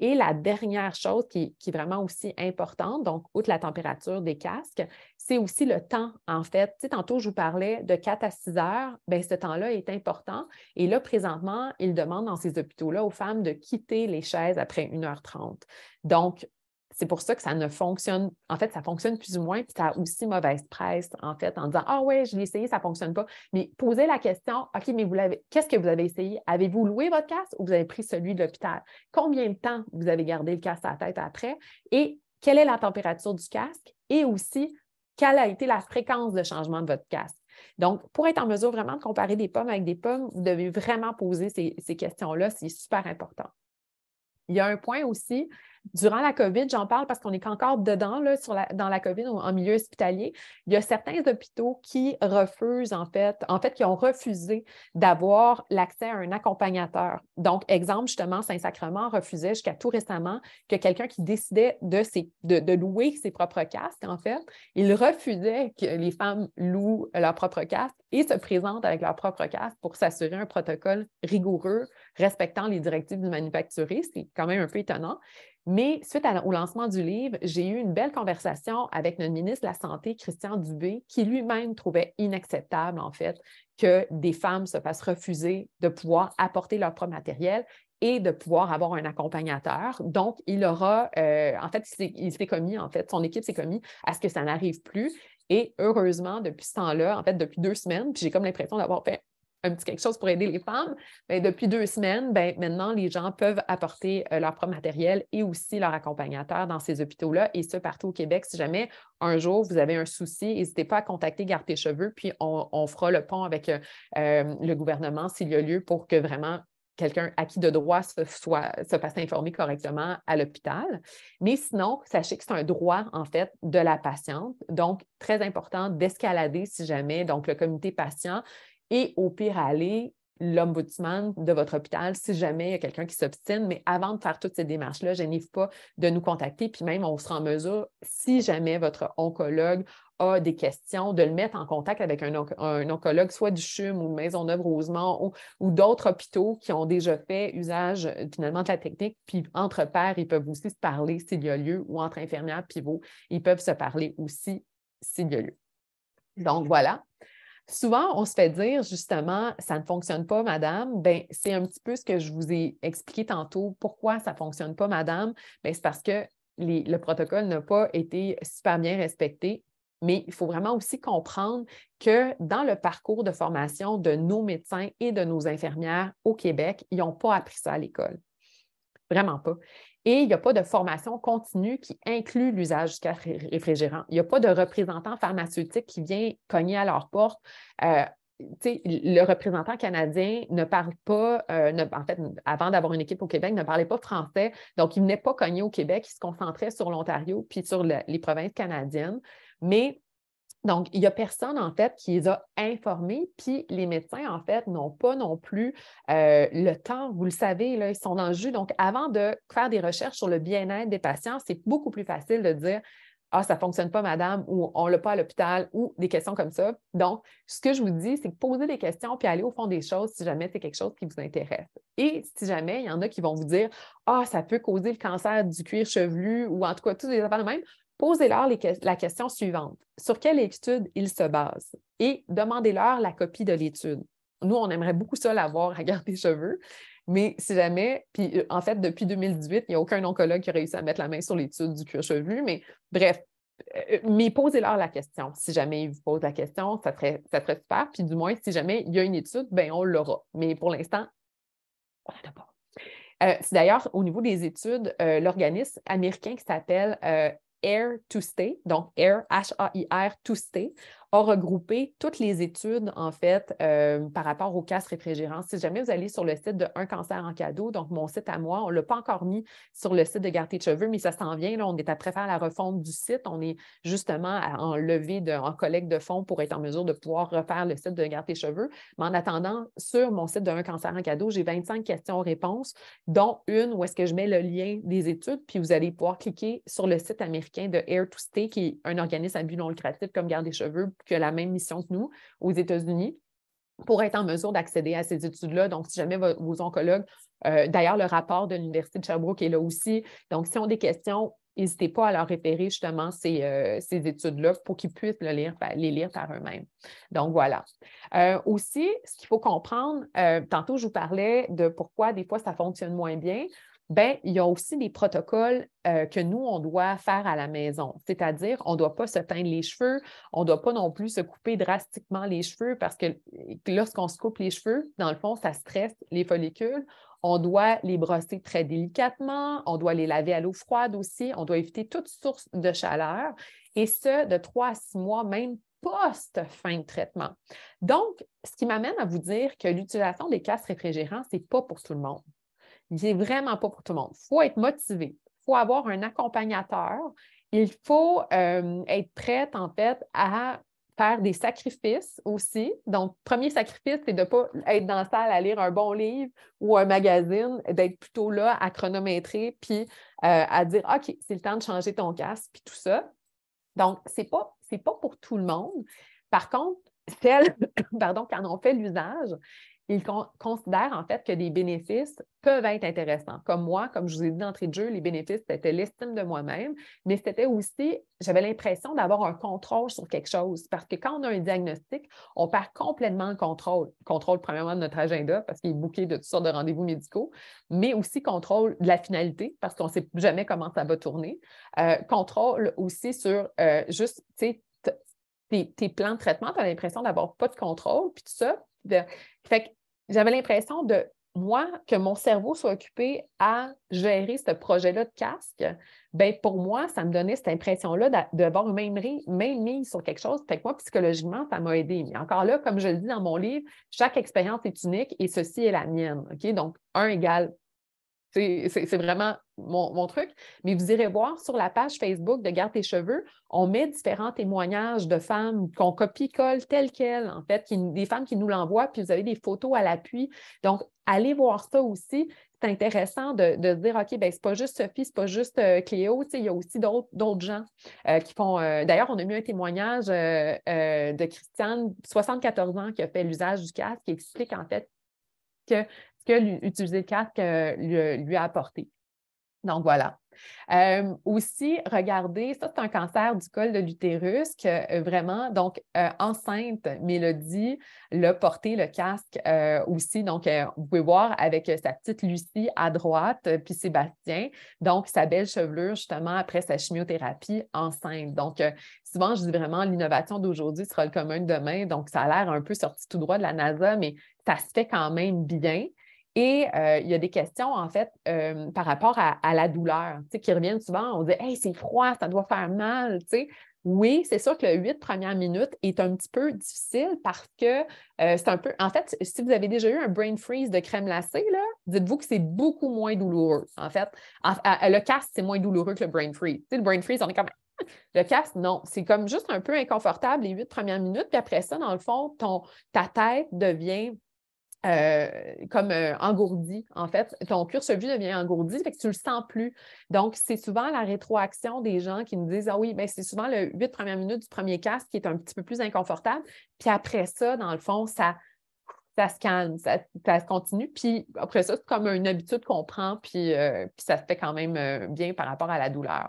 S2: Et la dernière chose qui, est vraiment aussi importante, donc outre la température des casques, c'est aussi le temps, en fait. tantôt, je vous parlais de 4 à 6 heures. Bien, ce temps-là est important. Et là, présentement, ils demandent dans ces hôpitaux-là aux femmes de quitter les chaises après 1h30. Donc, c'est pour ça que ça ne fonctionne. En fait, ça fonctionne plus ou moins, puis ça a aussi mauvaise presse, en fait, en disant Ah ouais, je l'ai essayé, ça ne fonctionne pas. Mais posez la question OK, mais vous l'avez, qu'est-ce que vous avez essayé Avez-vous loué votre casque ou vous avez pris celui de l'hôpital Combien de temps vous avez gardé le casque à la tête après Et quelle est la température du casque Et aussi, quelle a été la fréquence de changement de votre casque donc, pour être en mesure vraiment de comparer des pommes avec des pommes, vous devez vraiment poser ces, ces questions-là. C'est super important. Il y a un point aussi durant la COVID, j'en parle parce qu'on est encore dedans, là, dans la COVID, en milieu hospitalier, il y a certains hôpitaux qui refusent, en fait, en fait, qui ont refusé d'avoir l'accès à un accompagnateur. Donc, exemple, justement, Saint-Sacrement refusait jusqu'à tout récemment que quelqu'un qui décidait de, de, louer ses propres casques, en fait, il refusait que les femmes louent leur propre casque et se présentent avec leur propre casque pour s'assurer un protocole rigoureux respectant les directives du manufacturier. est quand même un peu étonnant. Mais suite au lancement du livre, j'ai eu une belle conversation avec notre ministre de la Santé, Christian Dubé, qui lui-même trouvait inacceptable, en fait, que des femmes se fassent refuser de pouvoir apporter leur propre matériel et de pouvoir avoir un accompagnateur. Donc, il aura, euh, en fait, il s'est commis, en fait, son équipe s'est commis à ce que ça n'arrive plus. Et heureusement, depuis ce temps-là, en fait, depuis deux semaines, j'ai comme l'impression d'avoir fait un petit quelque chose pour aider les femmes, bien, depuis deux semaines, bien, maintenant, les gens peuvent apporter euh, leur propre matériel et aussi leur accompagnateur dans ces hôpitaux-là, et ce, partout au Québec. Si jamais un jour vous avez un souci, n'hésitez pas à contacter Garde tes cheveux, puis on, fera le pont avec euh, le gouvernement s'il y a lieu pour que vraiment quelqu'un acquis de droit se, soit, se fasse informer correctement à l'hôpital. Mais sinon, sachez que c'est un droit, en fait, de la patiente. Donc, très important d'escalader si jamais, donc, le comité patient et au pire aller, l'ombudsman de votre hôpital si jamais il y a quelqu'un qui s'obstine. Mais avant de faire toutes ces démarches-là, je vous pas de nous contacter. Puis même, on sera en mesure, si jamais votre oncologue a des questions, de le mettre en contact avec un, oncologue, soit du CHUM ou maison rosemont ou, ou d'autres hôpitaux qui ont déjà fait usage euh, finalement de la technique. Puis entre pairs, ils peuvent aussi se parler s'il y a lieu ou entre infirmières pivots, ils peuvent se parler aussi s'il y a lieu. Donc voilà, Souvent, on se fait dire justement, ça ne fonctionne pas, madame. Ben, c'est un petit peu ce que je vous ai expliqué tantôt. Pourquoi ça ne fonctionne pas, madame? Ben, c'est parce que le protocole n'a pas été super bien respecté. Mais il faut vraiment aussi comprendre que dans le parcours de formation de nos médecins et de nos infirmières au Québec, ils n'ont pas appris ça à l'école. Vraiment pas. Et il n'y a pas de formation continue qui inclut l'usage du réfrigérant. Il n'y a pas de représentant pharmaceutique qui vient cogner à leur porte. Euh, le représentant canadien ne parle pas, euh, en fait, avant d'avoir une équipe au Québec, ne parlait pas français. Donc, il ne venait pas cogner au Québec. Il se concentrait sur l'Ontario puis sur les provinces canadiennes. Mais donc, il n'y a personne, en fait, qui les a informés, puis les médecins, en fait, n'ont pas non plus euh, le temps. Vous le savez, là, ils sont dans le jus. Donc, avant de faire des recherches sur le bien-être des patients, c'est beaucoup plus facile de dire Ah, ça ne fonctionne pas, madame, ou on ne l'a pas à l'hôpital, ou des questions comme ça. Donc, ce que je vous dis, c'est de poser des questions puis aller au fond des choses si jamais c'est quelque chose qui vous intéresse. Et si jamais il y en a qui vont vous dire Ah, ça peut causer le cancer du cuir chevelu, ou en tout cas, tous les affaires de même, Posez-leur la question suivante. Sur quelle étude ils se basent? Et demandez-leur la copie de l'étude. Nous, on aimerait beaucoup ça l'avoir à garder cheveux, mais si jamais, puis euh, en fait, depuis 2018, il n'y a aucun oncologue qui a réussi à mettre la main sur l'étude du cuir chevelu, mais bref, euh, euh, mais posez-leur la question. Si jamais ils vous posent la question, ça serait, ça serait super. Puis du moins, si jamais il y a une étude, ben on l'aura. Mais pour l'instant, on n'en a pas. c'est d'ailleurs au niveau des études, l'organisme américain qui s'appelle Air to Stay, donc Air, H-A-I-R, to Stay, a regroupé toutes les études, en fait, euh, par rapport aux casse réfrigérants. Si jamais vous allez sur le site de Un cancer en cadeau, donc mon site à moi, on ne l'a pas encore mis sur le site de Garder de cheveux, mais ça s'en vient. Là, on est à faire la refonte du site. On est justement en levée, de, en collecte de fonds pour être en mesure de pouvoir refaire le site de des cheveux. Mais en attendant, sur mon site de Un cancer en cadeau, j'ai 25 questions-réponses, dont une où est-ce que je mets le lien des études, puis vous allez pouvoir cliquer sur le site américain de Air to Stay, qui est un organisme à but non lucratif comme Garde des cheveux, qui a la même mission que nous aux États-Unis pour être en mesure d'accéder à ces études-là. Donc, si jamais vos oncologues, euh, d'ailleurs, le rapport de l'Université de Sherbrooke est là aussi. Donc, si ont des questions, n'hésitez pas à leur référer justement ces, euh, études-là pour qu'ils puissent le les lire par eux-mêmes. Donc, voilà. Euh, aussi, ce qu'il faut comprendre, tantôt, je vous parlais de pourquoi des fois ça fonctionne moins bien. Bien, il y a aussi des protocoles euh, que nous, on doit faire à la maison. C'est-à-dire, on ne doit pas se teindre les cheveux, on ne doit pas non plus se couper drastiquement les cheveux parce que lorsqu'on se coupe les cheveux, dans le fond, ça stresse les follicules. On doit les brosser très délicatement, on doit les laver à l'eau froide aussi, on doit éviter toute source de chaleur, et ce, de trois à six mois, même post-fin de traitement. Donc, ce qui m'amène à vous dire que l'utilisation des casques réfrigérants, ce n'est pas pour tout le monde n'est vraiment pas pour tout le monde. Il faut être motivé, il faut avoir un accompagnateur, il faut euh, être prête, en fait, à faire des sacrifices aussi. Donc, premier sacrifice, c'est de ne pas être dans la salle à lire un bon livre ou un magazine, d'être plutôt là à chronométrer, puis euh, à dire, OK, c'est le temps de changer ton casque, puis tout ça. Donc, ce n'est pas, pas pour tout le monde. Par contre, celles [laughs] pardon, qui en fait l'usage, ils considèrent en fait que des bénéfices peuvent être intéressants. Comme moi, comme je vous ai dit d'entrée de jeu, les bénéfices, c'était l'estime de moi-même, mais c'était aussi, j'avais l'impression d'avoir un contrôle sur quelque chose. Parce que quand on a un diagnostic, on perd complètement le contrôle. Contrôle, premièrement, de notre agenda, parce qu'il est bouqué de toutes sortes de rendez-vous médicaux, mais aussi contrôle de la finalité, parce qu'on ne sait jamais comment ça va tourner. Euh, contrôle aussi sur euh, juste, tu sais, tes, plans de traitement, tu as l'impression d'avoir pas de contrôle, puis tout ça. Fait que j'avais l'impression de moi, que mon cerveau soit occupé à gérer ce projet-là de casque, ben pour moi, ça me donnait cette impression-là d'avoir une même, même sur quelque chose. Fait que moi, psychologiquement, ça m'a aidé. Mais encore là, comme je le dis dans mon livre, chaque expérience est unique et ceci est la mienne. OK? Donc, un égale c'est vraiment mon, truc. Mais vous irez voir sur la page Facebook de Garde tes cheveux, on met différents témoignages de femmes qu'on copie-colle telles quelles, en fait, des femmes qui nous l'envoient, puis vous avez des photos à l'appui. Donc, allez voir ça aussi. C'est intéressant de, de, dire, OK, ben, c'est pas juste Sophie, c'est pas juste euh, Cléo, il y a aussi d'autres gens euh, qui font. Euh, d'ailleurs, on a mis un témoignage de Christiane, 74 ans, qui a fait l'usage du casque, qui explique en fait que que utiliser le casque euh, euh, lui, a apporté. Donc voilà. Euh, aussi, regardez, ça c'est un cancer du col de l'utérus que vraiment, donc enceinte, Mélodie l'a porté le casque aussi. Donc, vous pouvez voir avec sa petite Lucie à droite, puis Sébastien, donc sa belle chevelure justement après sa chimiothérapie enceinte. Donc, souvent, je dis vraiment, l'innovation d'aujourd'hui sera le commun de demain. Donc, ça a l'air un peu sorti tout droit de la NASA, mais ça se fait quand même bien. Et euh, il y a des questions, en fait, euh, par rapport à, la douleur, qui reviennent souvent. On dit Hey, c'est froid, ça doit faire mal. Oui, c'est sûr que le huit premières minutes est un petit peu difficile parce que euh, c'est un peu. En fait, si vous avez déjà eu un brain freeze de crème glacée, dites-vous que c'est beaucoup moins douloureux. En fait, le casque, c'est moins douloureux que le brain freeze. le brain freeze, on est comme [laughs] le casque, non, c'est comme juste un peu inconfortable les huit premières minutes, puis après ça, dans le fond, ton, ta tête devient euh, comme euh, engourdi, en fait. Ton curseur devient engourdi, fait que tu le sens plus. Donc, c'est souvent la rétroaction des gens qui nous disent Ah oui, ben c'est souvent le huit premières minutes du premier casque qui est un petit peu plus inconfortable. Puis après ça, dans le fond, ça, ça se calme, ça, se continue. Puis après ça, c'est comme une habitude qu'on prend, puis, euh, puis ça se fait quand même bien par rapport à la douleur.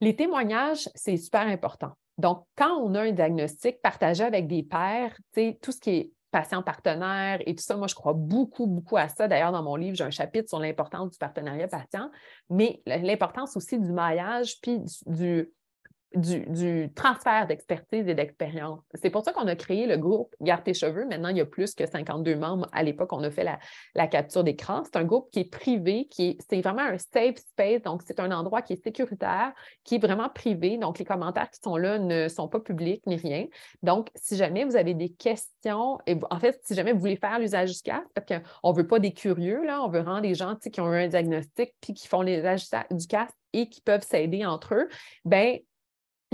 S2: Les témoignages, c'est super important. Donc, quand on a un diagnostic partagé avec des pairs, tout ce qui est patient partenaire et tout ça. Moi, je crois beaucoup, beaucoup à ça. D'ailleurs, dans mon livre, j'ai un chapitre sur l'importance du partenariat patient, mais l'importance aussi du maillage puis du, du, transfert d'expertise et d'expérience. C'est pour ça qu'on a créé le groupe Garde tes cheveux. Maintenant, il y a plus que 52 membres. À l'époque, on a fait la, capture d'écran. C'est un groupe qui est privé, qui c'est vraiment un safe space. Donc, c'est un endroit qui est sécuritaire, qui est vraiment privé. Donc, les commentaires qui sont là ne sont pas publics ni rien. Donc, si jamais vous avez des questions, et en fait, si jamais vous voulez faire l'usage du casque, parce qu'on ne veut pas des curieux, là, on veut rendre des gens qui ont eu un diagnostic puis qui font l'usage du casque et qui peuvent s'aider entre eux, ben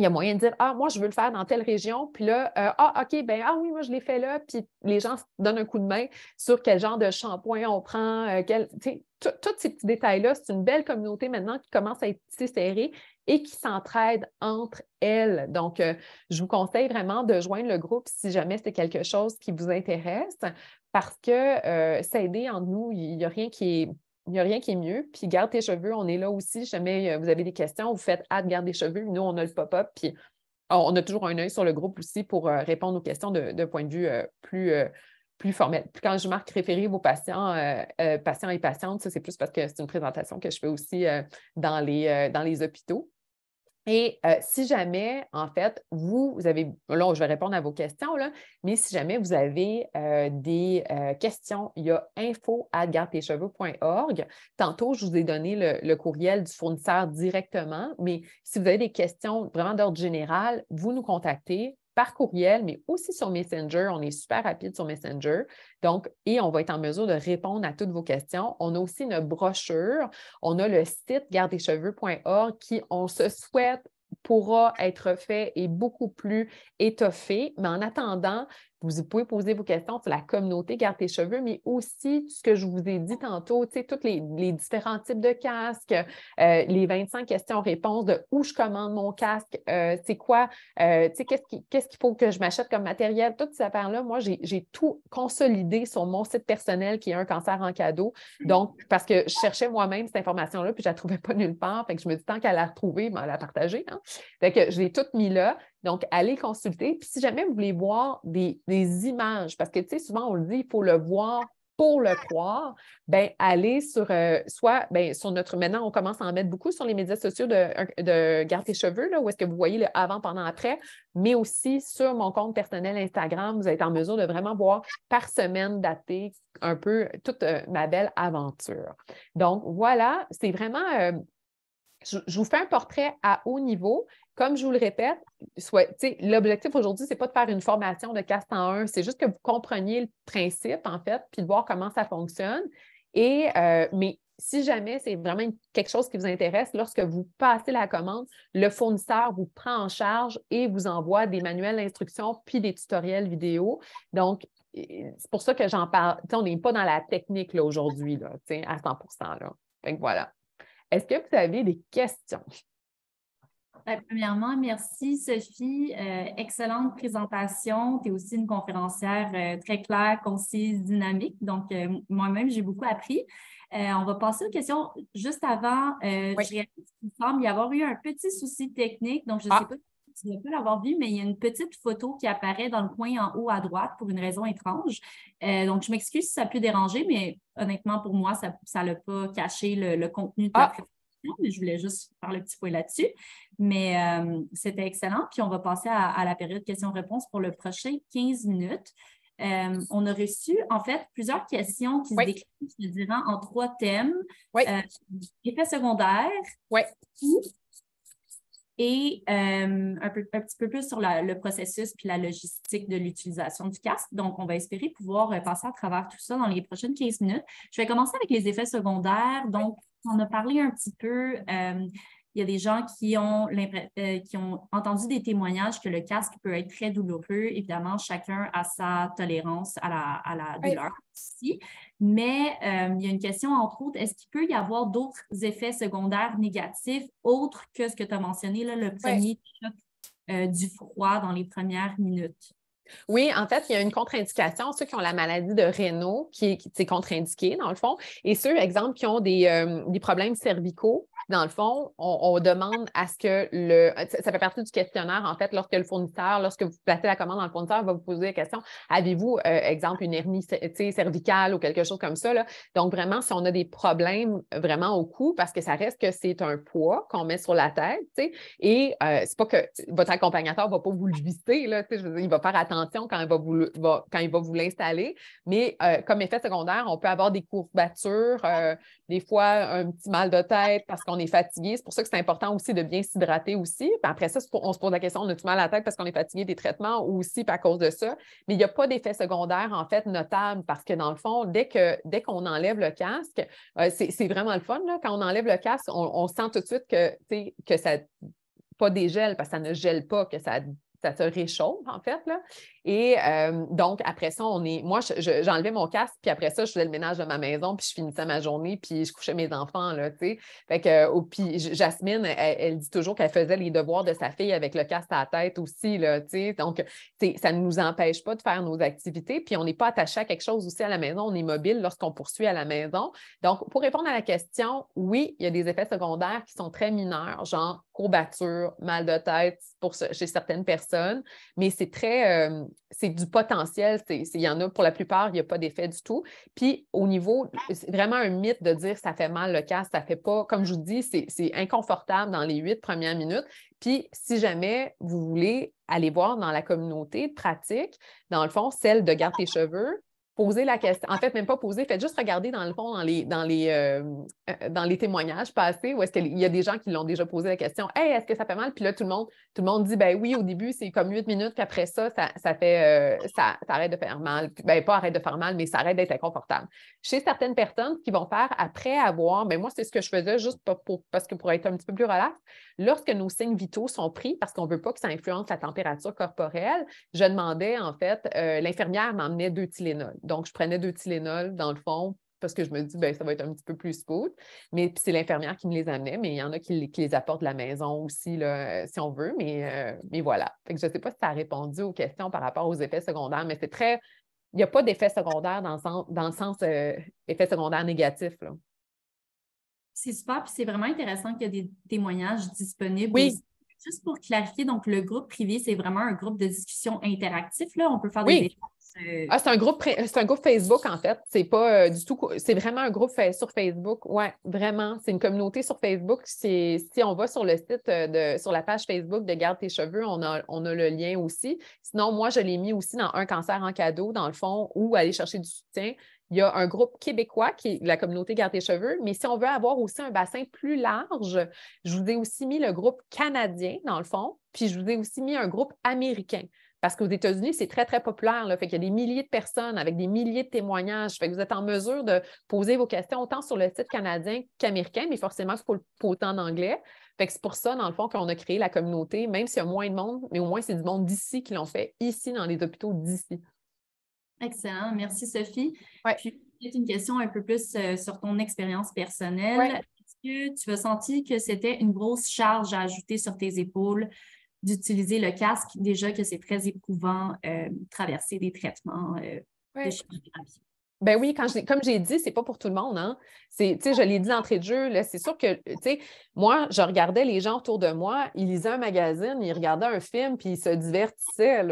S2: il y a moyen de dire Ah, moi, je veux le faire dans telle région. Puis là, euh, Ah, OK, ben ah oui, moi, je l'ai fait là. Puis les gens se donnent un coup de main sur quel genre de shampoing on prend. Euh, quel, Tous ces petits détails-là, c'est une belle communauté maintenant qui commence à être serrée et qui s'entraide entre elles. Donc, euh, je vous conseille vraiment de joindre le groupe si jamais c'est quelque chose qui vous intéresse parce que s'aider en nous, il n'y a rien qui est il n'y a rien qui est mieux. Puis garde tes cheveux, on est là aussi. Jamais euh, vous avez des questions, vous faites hâte ah, garde tes cheveux. Nous, on a le pop-up. Puis on a toujours un œil sur le groupe aussi pour euh, répondre aux questions d'un point de vue euh, plus, plus formel. Puis quand je marque référer vos patients, patients et patientes, ça c'est plus parce que c'est une présentation que je fais aussi dans, les, dans les hôpitaux. Et euh, si jamais, en fait, vous, avez, là, je vais répondre à vos questions, là, mais si jamais vous avez euh, des euh, questions, il y a info à Tantôt, je vous ai donné le, courriel du fournisseur directement, mais si vous avez des questions vraiment d'ordre général, vous nous contactez, par courriel, mais aussi sur Messenger. On est super rapide sur Messenger. Donc, et on va être en mesure de répondre à toutes vos questions. On a aussi une brochure. On a le site gardescheveux.org qui, on se souhaite, pourra être fait et beaucoup plus étoffé. Mais en attendant, vous pouvez poser vos questions sur la communauté Garde tes cheveux, mais aussi ce que je vous ai dit tantôt, tous les, les, différents types de casques, euh, les 25 questions-réponses de où je commande mon casque, euh, c'est quoi, euh, qu'est-ce qu'il faut que je m'achète comme matériel, toutes ces affaires-là, moi, j'ai tout consolidé sur mon site personnel qui est un cancer en cadeau. Donc, parce que je cherchais moi-même cette information-là, puis je ne la trouvais pas nulle part. Fait que je me dis, tant qu'elle la retrouver, ben, à la partager. Hein. Fait que je l'ai tout mis là. Donc, allez consulter. Puis si jamais vous voulez voir des, images, parce que, tu sais, souvent on le dit, il faut le voir pour le croire, ben allez sur euh, soit ben, sur notre maintenant on commence à en mettre beaucoup sur les médias sociaux de, de garde tes cheveux là, où est-ce que vous voyez le avant pendant après, mais aussi sur mon compte personnel Instagram, vous êtes en mesure de vraiment voir par semaine dater un peu toute euh, ma belle aventure. Donc voilà, c'est vraiment euh, je vous fais un portrait à haut niveau comme je vous le répète, l'objectif aujourd'hui, ce n'est pas de faire une formation de caste en un, c'est juste que vous compreniez le principe, en fait, puis de voir comment ça fonctionne. Et, euh, mais si jamais c'est vraiment quelque chose qui vous intéresse, lorsque vous passez la commande, le fournisseur vous prend en charge et vous envoie des manuels d'instruction puis des tutoriels vidéo. Donc, c'est pour ça que j'en parle. on n'est pas dans la technique aujourd'hui, à 100 là. voilà. Est-ce que vous avez des questions?
S1: Ben, premièrement, merci Sophie. Euh, excellente présentation. Tu es aussi une conférencière euh, très claire, concise, dynamique. Donc, euh, moi-même, j'ai beaucoup appris. on va passer aux questions juste avant. Oui. Je qu'il semble y avoir eu un petit souci technique. Donc, je ne ah. sais pas si tu peux l'avoir vu, mais il y a une petite photo qui apparaît dans le coin en haut à droite pour une raison étrange. donc, je m'excuse si ça a pu déranger, mais honnêtement, pour moi, ça n'a pas caché le, contenu de la ah mais Je voulais juste faire le petit point là-dessus. Mais euh, c'était excellent. Puis on va passer à, la période questions-réponses pour le prochain 15 minutes. Euh, on a reçu, en fait, plusieurs questions qui se déclinent, en trois thèmes. Oui. Euh, effets secondaires. Et un, petit peu plus sur le processus puis la logistique de l'utilisation du casque. Donc, on va espérer pouvoir passer à travers tout ça dans les prochaines 15 minutes. Je vais commencer avec les effets secondaires. Donc, on a parlé un petit peu. Euh, il y a des gens euh, qui ont, entendu des témoignages que le casque peut être très douloureux. Évidemment, chacun a sa tolérance à la, douleur Mais euh, il y a une question, entre autres, est-ce qu'il peut y avoir d'autres effets secondaires négatifs autres que ce que tu as mentionné, le premier choc du froid dans les premières minutes?
S2: Oui, en fait, il y a une contre-indication. Ceux qui ont la maladie de Raynaud, qui, est contre indiqué dans le fond, et ceux, exemple, qui ont des, euh, problèmes cervicaux, dans le fond, on, demande à ce que le. Ça fait partie du questionnaire, en fait, lorsque le fournisseur, lorsque vous placez la commande dans le fournisseur, va vous poser la question avez-vous, euh, exemple, une hernie cervicale ou quelque chose comme ça Donc, vraiment, si on a des problèmes vraiment au cou, parce que ça reste que c'est un poids qu'on met sur la tête, et euh, c'est pas que votre accompagnateur ne va pas vous le visiter là, il va faire attention quand il va vous, l'installer. Mais euh, comme effet secondaire, on peut avoir des courbatures, euh, des fois un petit mal de tête parce qu'on est fatigué. C'est pour ça que c'est important aussi de bien s'hydrater aussi. après ça, on se pose la question, on a du mal à la tête parce qu'on est fatigué des traitements ou aussi à cause de ça. Mais il n'y a pas d'effet secondaire, en fait, notable parce que dans le fond, dès qu'on dès qu'on enlève le casque, euh, c'est vraiment le fun. Là. Quand on enlève le casque, on, sent tout de suite que, que ça pas dégèle parce que ça ne gèle pas, que ça ça te réchauffe, en fait. Là. Et euh, donc, après ça, on est. Moi, j'enlevais mon casque, puis après ça, je faisais le ménage de ma maison, puis je finissais ma journée, puis je couchais mes enfants, là, tu sais. Fait que, oh, puis Jasmine, elle, dit toujours qu'elle faisait les devoirs de sa fille avec le casque à la tête aussi, là, tu sais. Donc, ça ne nous empêche pas de faire nos activités, puis on n'est pas attaché à quelque chose aussi à la maison, on est mobile lorsqu'on poursuit à la maison. Donc, pour répondre à la question, oui, il y a des effets secondaires qui sont très mineurs, genre courbature, mal de tête pour chez certaines personnes, mais c'est très. Euh, c'est du potentiel. Il y en a pour la plupart, il n'y a pas d'effet du tout. Puis au niveau, c'est vraiment un mythe de dire ça fait mal le casque, ça fait pas. Comme je vous dis, c'est inconfortable dans les huit premières minutes. Puis si jamais vous voulez aller voir dans la communauté de pratique, dans le fond, celle de garde les cheveux, poser la question. En fait, même pas poser, faites juste regarder dans le fond, dans les, dans les, euh, euh, dans les témoignages passés, où est-ce qu'il y a des gens qui l'ont déjà posé la question Hey, est-ce que ça fait mal? Puis là, tout le monde, tout le monde dit Ben oui, au début, c'est comme huit minutes, puis après ça, ça, fait euh, ça, arrête de faire mal. Ben, pas arrête de faire mal, mais ça arrête d'être inconfortable. Chez certaines personnes, qui vont faire après avoir, mais ben, moi, c'est ce que je faisais juste pour, parce que pour être un petit peu plus relax, lorsque nos signes vitaux sont pris, parce qu'on ne veut pas que ça influence la température corporelle, je demandais, en fait, l'infirmière m'emmenait deux Tylenol. Donc, je prenais deux Tylenol, dans le fond, parce que je me dis, ben, ça va être un petit peu plus cool. Mais c'est l'infirmière qui me les amenait, mais il y en a qui, les apportent de la maison aussi, là, si on veut. Mais, euh, mais voilà. Fait je ne sais pas si ça a répondu aux questions par rapport aux effets secondaires, mais c'est très. Il n'y a pas d'effet secondaire dans le sens, dans le sens euh, effet secondaire négatif. Là.
S1: C'est super, puis c'est vraiment intéressant qu'il y a des témoignages disponibles. Oui. Juste pour clarifier, donc le groupe privé, c'est vraiment un groupe de discussion interactif. Là. On peut faire des des
S2: ah, c'est un groupe Facebook en fait. C'est euh, tout c'est vraiment un groupe sur Facebook. Oui, vraiment, c'est une communauté sur Facebook. Si on va sur le site euh, sur la page Facebook de Garde tes cheveux, on a, on a le lien aussi. Sinon, moi je l'ai mis aussi dans un cancer en cadeau dans le fond ou aller chercher du soutien. Il y a un groupe québécois qui est la communauté Garde tes cheveux, mais si on veut avoir aussi un bassin plus large, je vous ai aussi mis le groupe canadien dans le fond, puis je vous ai aussi mis un groupe américain. Parce qu'aux États-Unis, c'est très, très populaire. Il Fait qu'il y a des milliers de personnes avec des milliers de témoignages. vous êtes en mesure de poser vos questions autant sur le site canadien qu'américain, mais forcément, il faut le autant en anglais. c'est pour ça, dans le fond, qu'on a créé la communauté, même s'il y a moins de monde, mais au moins, c'est du monde d'ici qui l'ont fait, ici, dans les hôpitaux d'ici.
S1: Excellent. Merci, Sophie. Puis, peut une question un peu plus euh, sur ton expérience personnelle. Est-ce que tu as senti que c'était une grosse charge à ajouter sur tes épaules d'utiliser le casque, déjà que c'est très éprouvant euh, traverser des traitements euh,
S2: de chirurgie. Ben oui, quand comme j'ai dit, c'est pas pour tout le monde. Hein? C'est, je l'ai dit d'entrée de jeu, c'est sûr que moi, je regardais les gens autour de moi, ils lisaient un magazine, ils regardaient un film, puis ils se divertissaient.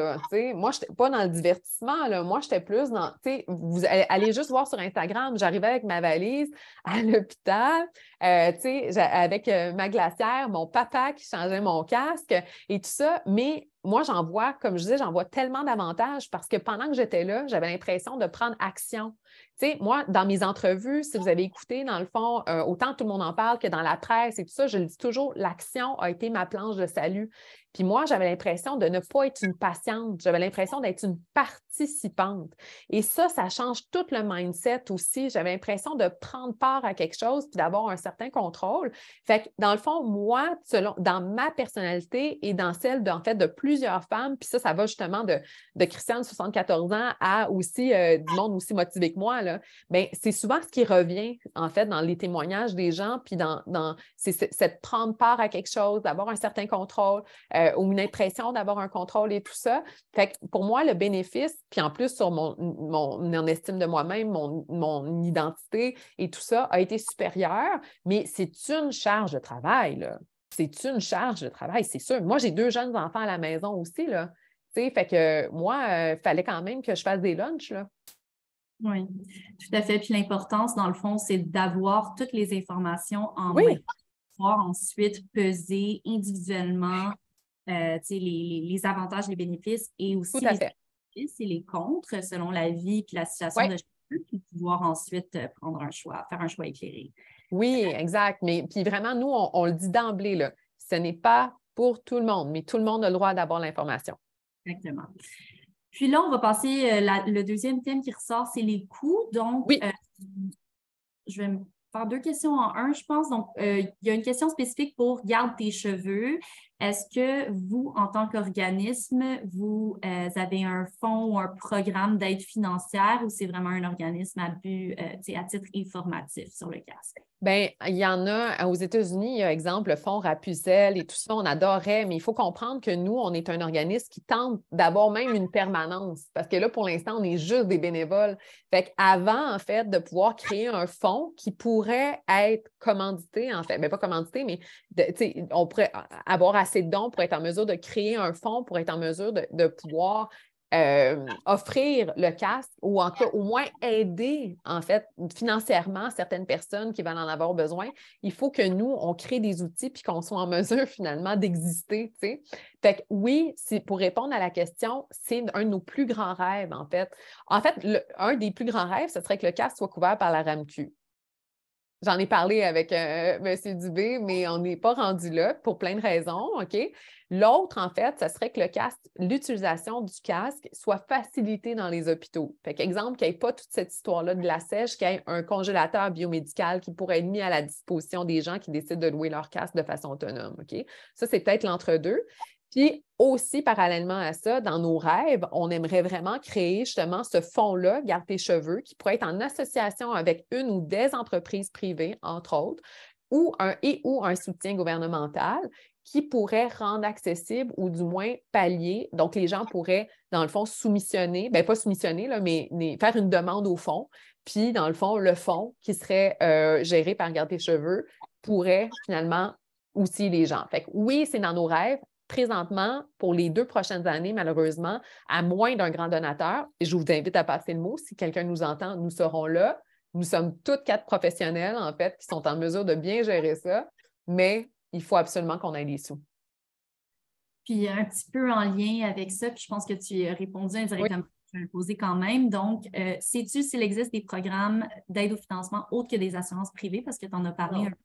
S2: moi, je n'étais pas dans le divertissement. Là, moi, j'étais plus dans. Vous allez, juste voir sur Instagram, j'arrivais avec ma valise à [laughs] l'hôpital, euh, avec euh, ma glacière, mon papa qui changeait mon casque et tout ça. Mais moi, j'en vois, comme je disais, j'en vois tellement davantage parce que pendant que j'étais là, j'avais l'impression de prendre action. Tu sais, moi, dans mes entrevues, si vous avez écouté, dans le fond, euh, autant tout le monde en parle que dans la presse et tout ça, je le dis toujours, l'action a été ma planche de salut. Puis moi, j'avais l'impression de ne pas être une patiente, j'avais l'impression d'être une participante. Et ça, ça change tout le mindset aussi. J'avais l'impression de prendre part à quelque chose puis d'avoir un certain contrôle. Fait que, dans le fond, moi, selon, dans ma personnalité et dans celle, en fait, de plusieurs femmes, puis ça, ça va justement de, de Christiane, 74 ans, à aussi euh, du monde aussi motivé que moi, ben, c'est souvent ce qui revient, en fait, dans les témoignages des gens, puis dans, c'est, cette prendre part à quelque chose, d'avoir un certain contrôle, euh, ou une impression d'avoir un contrôle et tout ça. Fait pour moi, le bénéfice, puis en plus sur mon, estime de moi-même, mon, identité et tout ça, a été supérieur, mais c'est une charge de travail, C'est une charge de travail, c'est sûr. Moi, j'ai deux jeunes enfants à la maison aussi, là. fait que moi, il euh, fallait quand même que je fasse des lunchs.
S1: Oui, tout à fait. Puis l'importance, dans le fond, c'est d'avoir toutes les informations en main pouvoir ensuite peser individuellement euh, les, les, avantages, les bénéfices et aussi les bénéfices et les contres selon la vie et la situation de chacun, pour pouvoir ensuite euh, prendre un choix, faire un choix éclairé.
S2: Oui, exact. Mais puis vraiment, nous, on, on le dit d'emblée, ce n'est pas pour tout le monde, mais tout le monde a le droit d'avoir l'information. Exactement.
S1: Puis là, on va passer, euh, le deuxième thème qui ressort, c'est les coûts. Donc, euh, je vais me faire deux questions en un, je pense. Donc, euh, il y a une question spécifique pour garde tes cheveux. Est-ce que vous, en tant qu'organisme, vous euh, avez un fonds ou un programme d'aide financière ou c'est vraiment un organisme à but, euh, à titre informatif sur le casque?
S2: Bien, il y en a euh, aux États-Unis, il y a exemple le fonds Rapuzel et tout ça, on adorait, mais il faut comprendre que nous, on est un organisme qui tente d'avoir même une permanence parce que là, pour l'instant, on est juste des bénévoles. Fait avant, en fait, de pouvoir créer un fonds qui pourrait être commandité, en fait, mais ben, pas commandité, mais on pourrait avoir à assez dons pour être en mesure de créer un fonds, pour être en mesure de, pouvoir euh, offrir le casque ou en au moins aider en fait financièrement certaines personnes qui vont en avoir besoin, il faut que nous, on crée des outils puis qu'on soit en mesure finalement d'exister. Fait que oui, pour répondre à la question, c'est un de nos plus grands rêves en fait. En fait, un des plus grands rêves, ce serait que le casque soit couvert par la RAMQ j'en ai parlé avec euh, M. Dubé, mais on n'est pas rendu là pour plein de raisons, OK? L'autre, en fait, ce serait que le casque, l'utilisation du casque soit facilitée dans les hôpitaux. Fait qu'exemple, qu'il n'y ait pas toute cette histoire-là de la sèche, qu'il y ait un congélateur biomédical qui pourrait être mis à la disposition des gens qui décident de louer leur casque de façon autonome, OK? Ça, c'est peut-être l'entre-deux. Puis aussi, parallèlement à ça, dans nos rêves, on aimerait vraiment créer justement ce fonds-là, Garde tes cheveux, qui pourrait être en association avec une ou des entreprises privées, entre autres, ou un et ou un soutien gouvernemental qui pourrait rendre accessible ou du moins pallier. Donc, les gens pourraient, dans le fond, soumissionner, bien pas soumissionner, là, mais, faire une demande au fond. Puis, dans le fond, le fond qui serait euh, géré par Garde tes cheveux pourrait finalement outiller les gens. Fait oui, c'est dans nos rêves, présentement, pour les deux prochaines années, malheureusement, à moins d'un grand donateur, je vous invite à passer le mot, si quelqu'un nous entend, nous serons là. Nous sommes toutes quatre professionnels, en fait, qui sont en mesure de bien gérer ça, mais il faut absolument qu'on ait les sous.
S1: Puis un petit peu en lien avec ça, puis je pense que tu as répondu indirectement, je vais poser quand même. Donc, euh, sais-tu s'il existe des programmes d'aide au financement autres que des assurances privées, parce que tu en as parlé un peu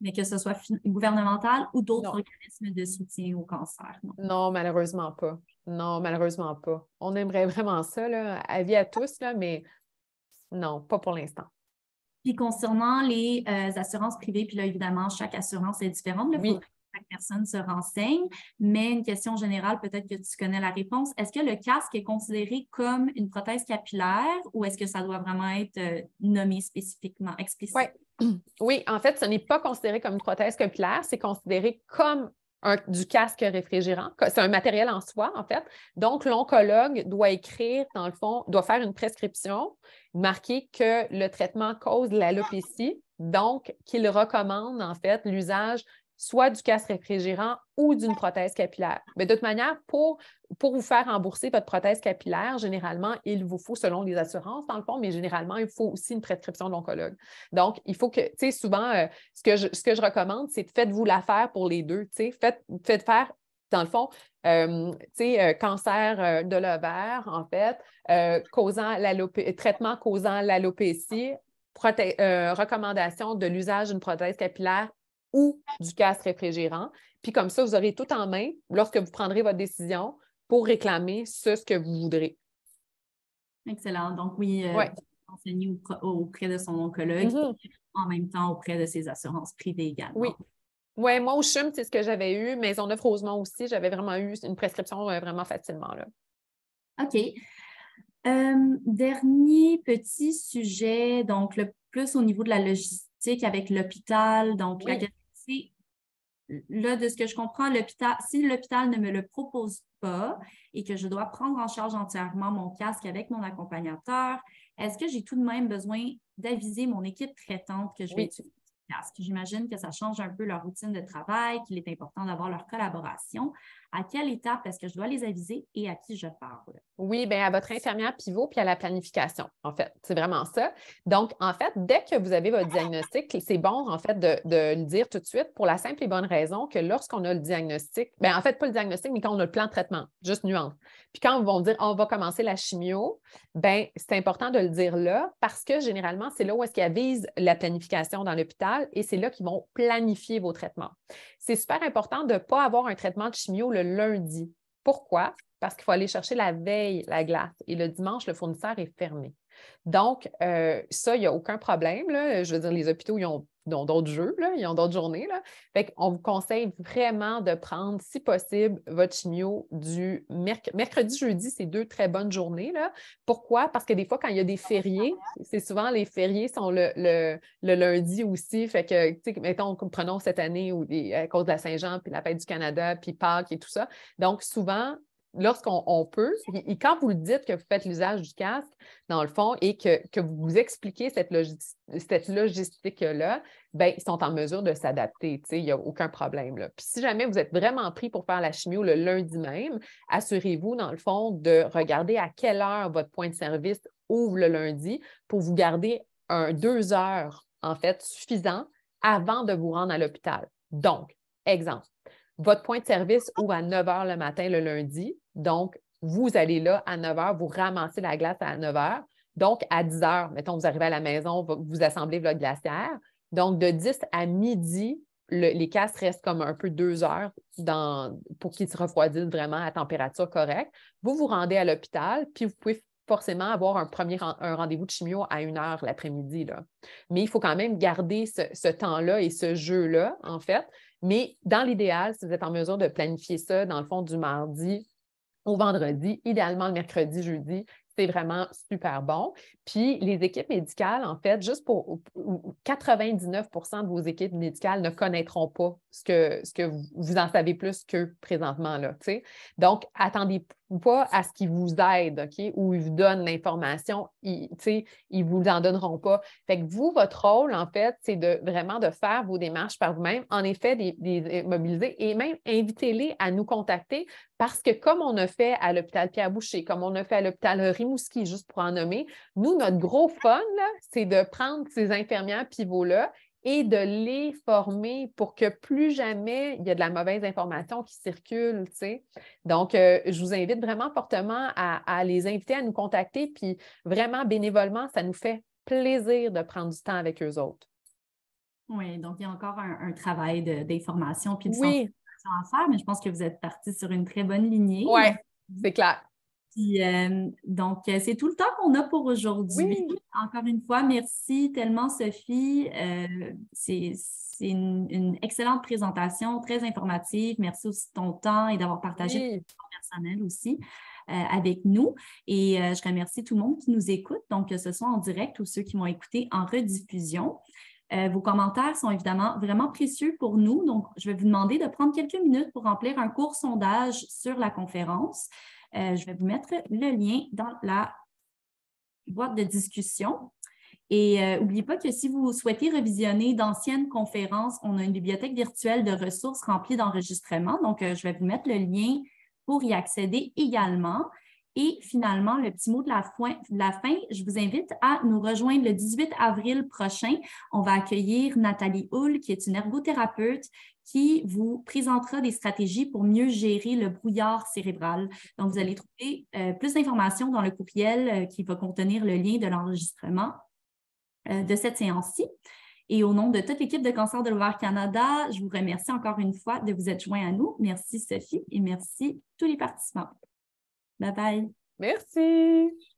S1: mais que ce soit gouvernemental ou d'autres organismes de soutien au cancer.
S2: Non. malheureusement pas. Non, malheureusement pas. On aimerait vraiment ça, avis à tous, là, mais non, pas pour l'instant.
S1: Puis concernant les euh, assurances privées, puis là, évidemment, chaque assurance est différente. oui. chaque personne se renseigne. Mais une question générale, peut-être que tu connais la réponse. Est-ce que le casque est considéré comme une prothèse capillaire ou est-ce que ça doit vraiment être euh, nommé spécifiquement, explicitement? Oui. Oui,
S2: en fait, ce n'est pas considéré comme une prothèse capillaire, c'est considéré comme du casque réfrigérant. C'est un matériel en soi, en fait. Donc, l'oncologue doit écrire, dans le fond, doit faire une prescription, marquer que le traitement cause l'alopécie, donc qu'il recommande, en fait, l'usage soit du casque réfrigérant ou d'une prothèse capillaire. Mais de toute manière, pour, pour vous faire rembourser votre prothèse capillaire, généralement, il vous faut, selon les assurances dans le fond, mais généralement, il faut aussi une prescription de Donc, il faut que, tu sais, souvent, euh, ce, que je, ce que je recommande, c'est faites-vous l'affaire pour les deux, tu sais, faites, faire dans le fond, euh, euh, cancer de l'ovaire, en fait, causant traitement causant l'alopécie, recommandation de l'usage d'une prothèse capillaire ou du casque réfrigérant. Puis comme ça, vous aurez tout en main lorsque vous prendrez votre décision pour réclamer ce, que vous voudrez.
S1: Excellent. Donc oui, euh, enseigner auprès de son oncologue et mm-hmm. en même temps auprès de ses assurances privées également. Oui.
S2: Oui, moi au CHUM, c'est ce que j'avais eu. mais on a Rosemont aussi, j'avais vraiment eu une prescription euh, vraiment facilement. Là.
S1: OK. Euh, dernier petit sujet, donc le plus au niveau de la logistique avec l'hôpital, donc la question là, de ce que je comprends, l'hôpital, si l'hôpital ne me le propose pas et que je dois prendre en charge entièrement mon casque avec mon accompagnateur, est-ce que j'ai tout de même besoin d'aviser mon équipe traitante que je vais utiliser ce casque? J'imagine que ça change un peu leur routine de travail, qu'il est important d'avoir leur collaboration à quelle étape est-ce que je dois les aviser et à qui je parle?
S2: Oui, bien à votre infirmière pivot puis à la planification, en fait. C'est vraiment ça. Donc, en fait, dès que vous avez votre diagnostic, c'est bon, en fait, de, le dire tout de suite pour la simple et bonne raison que lorsqu'on a le diagnostic, bien, en fait, pas le diagnostic, mais quand on a le plan de traitement, juste nuance. Puis quand vous vont dire on va commencer la chimio, bien, c'est important de le dire là parce que généralement, c'est là où est-ce qu'ils avisent la planification dans l'hôpital et c'est là qu'ils vont planifier vos traitements c'est super important de ne pas avoir un traitement de chimio le lundi. Pourquoi? Parce qu'il faut aller chercher la veille la glace et le dimanche, le fournisseur est fermé. Donc, euh, ça, il n'y a aucun problème. Je veux dire, les hôpitaux, ils ont ont d'autres jeux, là, ils ont d'autres journées. Là. Fait vous conseille vraiment de prendre, si possible, votre chimio du mercredi. mercredi, jeudi, c'est deux très bonnes journées. Là. Pourquoi? Parce que des fois, quand il y a des fériés, c'est souvent les fériés sont le, lundi aussi. Fait que, mettons, prenons cette année à cause de la Saint-Jean, puis la fête du Canada, puis Pâques et tout ça. Donc, souvent, lorsqu'on peut, et, quand vous le dites que vous faites l'usage du casque, dans le fond, et que, vous, vous expliquez cette, logistique-là, ben, ils sont en mesure de s'adapter. Il n'y a aucun problème. Là. Puis si jamais vous êtes vraiment pris pour faire la chimio le lundi même, assurez-vous, dans le fond, de regarder à quelle heure votre point de service ouvre le lundi pour vous garder un, deux heures, en fait, suffisant avant de vous rendre à l'hôpital. Donc, exemple, votre point de service ouvre à 9 h le matin le lundi. Donc, vous allez là à 9 h, vous ramassez la glace à 9 h. Donc, à 10 h, mettons, vous arrivez à la maison, vous assemblez votre glacière. Donc, de 10 à midi, les cas restent comme un peu deux heures pour qu'ils se refroidissent vraiment à température correcte. Vous vous rendez à l'hôpital, puis vous pouvez forcément avoir un premier rendez-vous de chimio à une heure l'après-midi. Mais il faut quand même garder ce temps-là et ce jeu-là, en fait, mais dans l'idéal, si vous êtes en mesure de planifier ça, dans le fond, du mardi au vendredi, idéalement le mercredi, jeudi, c'est vraiment super bon. Puis les équipes médicales, en fait, juste pour 99 de vos équipes médicales ne connaîtront pas ce que, ce que vous en savez plus que présentement. Là, Donc, attendez pas à ce qu'ils vous aident, OK, ou ils vous donnent l'information, ils ne vous en donneront pas. Fait que vous, votre rôle, en fait, c'est de vraiment de faire vos démarches par vous-même, en effet, des, euh, mobiliser et même invitez-les à nous contacter parce que comme on a fait à l'hôpital Pierre-Boucher, comme on a fait à l'hôpital Rimouski, juste pour en nommer, nous, notre gros fun, c'est de prendre ces infirmières pivots-là et de les former pour que plus jamais il y a de la mauvaise information qui circule. Donc, euh, je vous invite vraiment fortement à, les inviter à nous contacter, puis vraiment bénévolement, ça nous fait plaisir de prendre du temps avec eux autres.
S1: Oui, donc il y a encore un, travail d'information puis de oui. à faire, mais je pense que vous êtes parti sur une très bonne lignée. Oui, c'est clair. Puis, euh, donc, euh, c'est tout le temps qu'on a pour aujourd'hui. Encore une fois, merci tellement, Sophie. Euh, c'est une, excellente présentation, très informative. Merci aussi de ton temps et d'avoir partagé ton personnel aussi avec nous. Et je remercie tout le monde qui nous écoute, donc que ce soit en direct ou ceux qui m'ont écouté en rediffusion. vos commentaires sont évidemment vraiment précieux pour nous. Donc, je vais vous demander de prendre quelques minutes pour remplir un court sondage sur la conférence. Euh, je vais vous mettre le lien dans la boîte de discussion. Et n'oubliez euh, pas que si vous souhaitez revisionner d'anciennes conférences, on a une bibliothèque virtuelle de ressources remplie d'enregistrements. Donc, euh, je vais vous mettre le lien pour y accéder également. Et finalement, le petit mot de la, fin, je vous invite à nous rejoindre le 18 avril prochain. On va accueillir Nathalie Hull, qui est une ergothérapeute, qui vous présentera des stratégies pour mieux gérer le brouillard cérébral. Donc, vous allez trouver euh, plus d'informations dans le courriel euh, qui va contenir le lien de l'enregistrement euh, de cette séance-ci. Et au nom de toute l'équipe de Cancer de l'Ouvert Canada, je vous remercie encore une fois de vous être joint à nous. Merci Sophie et merci tous les participants. Bye bye. Merci.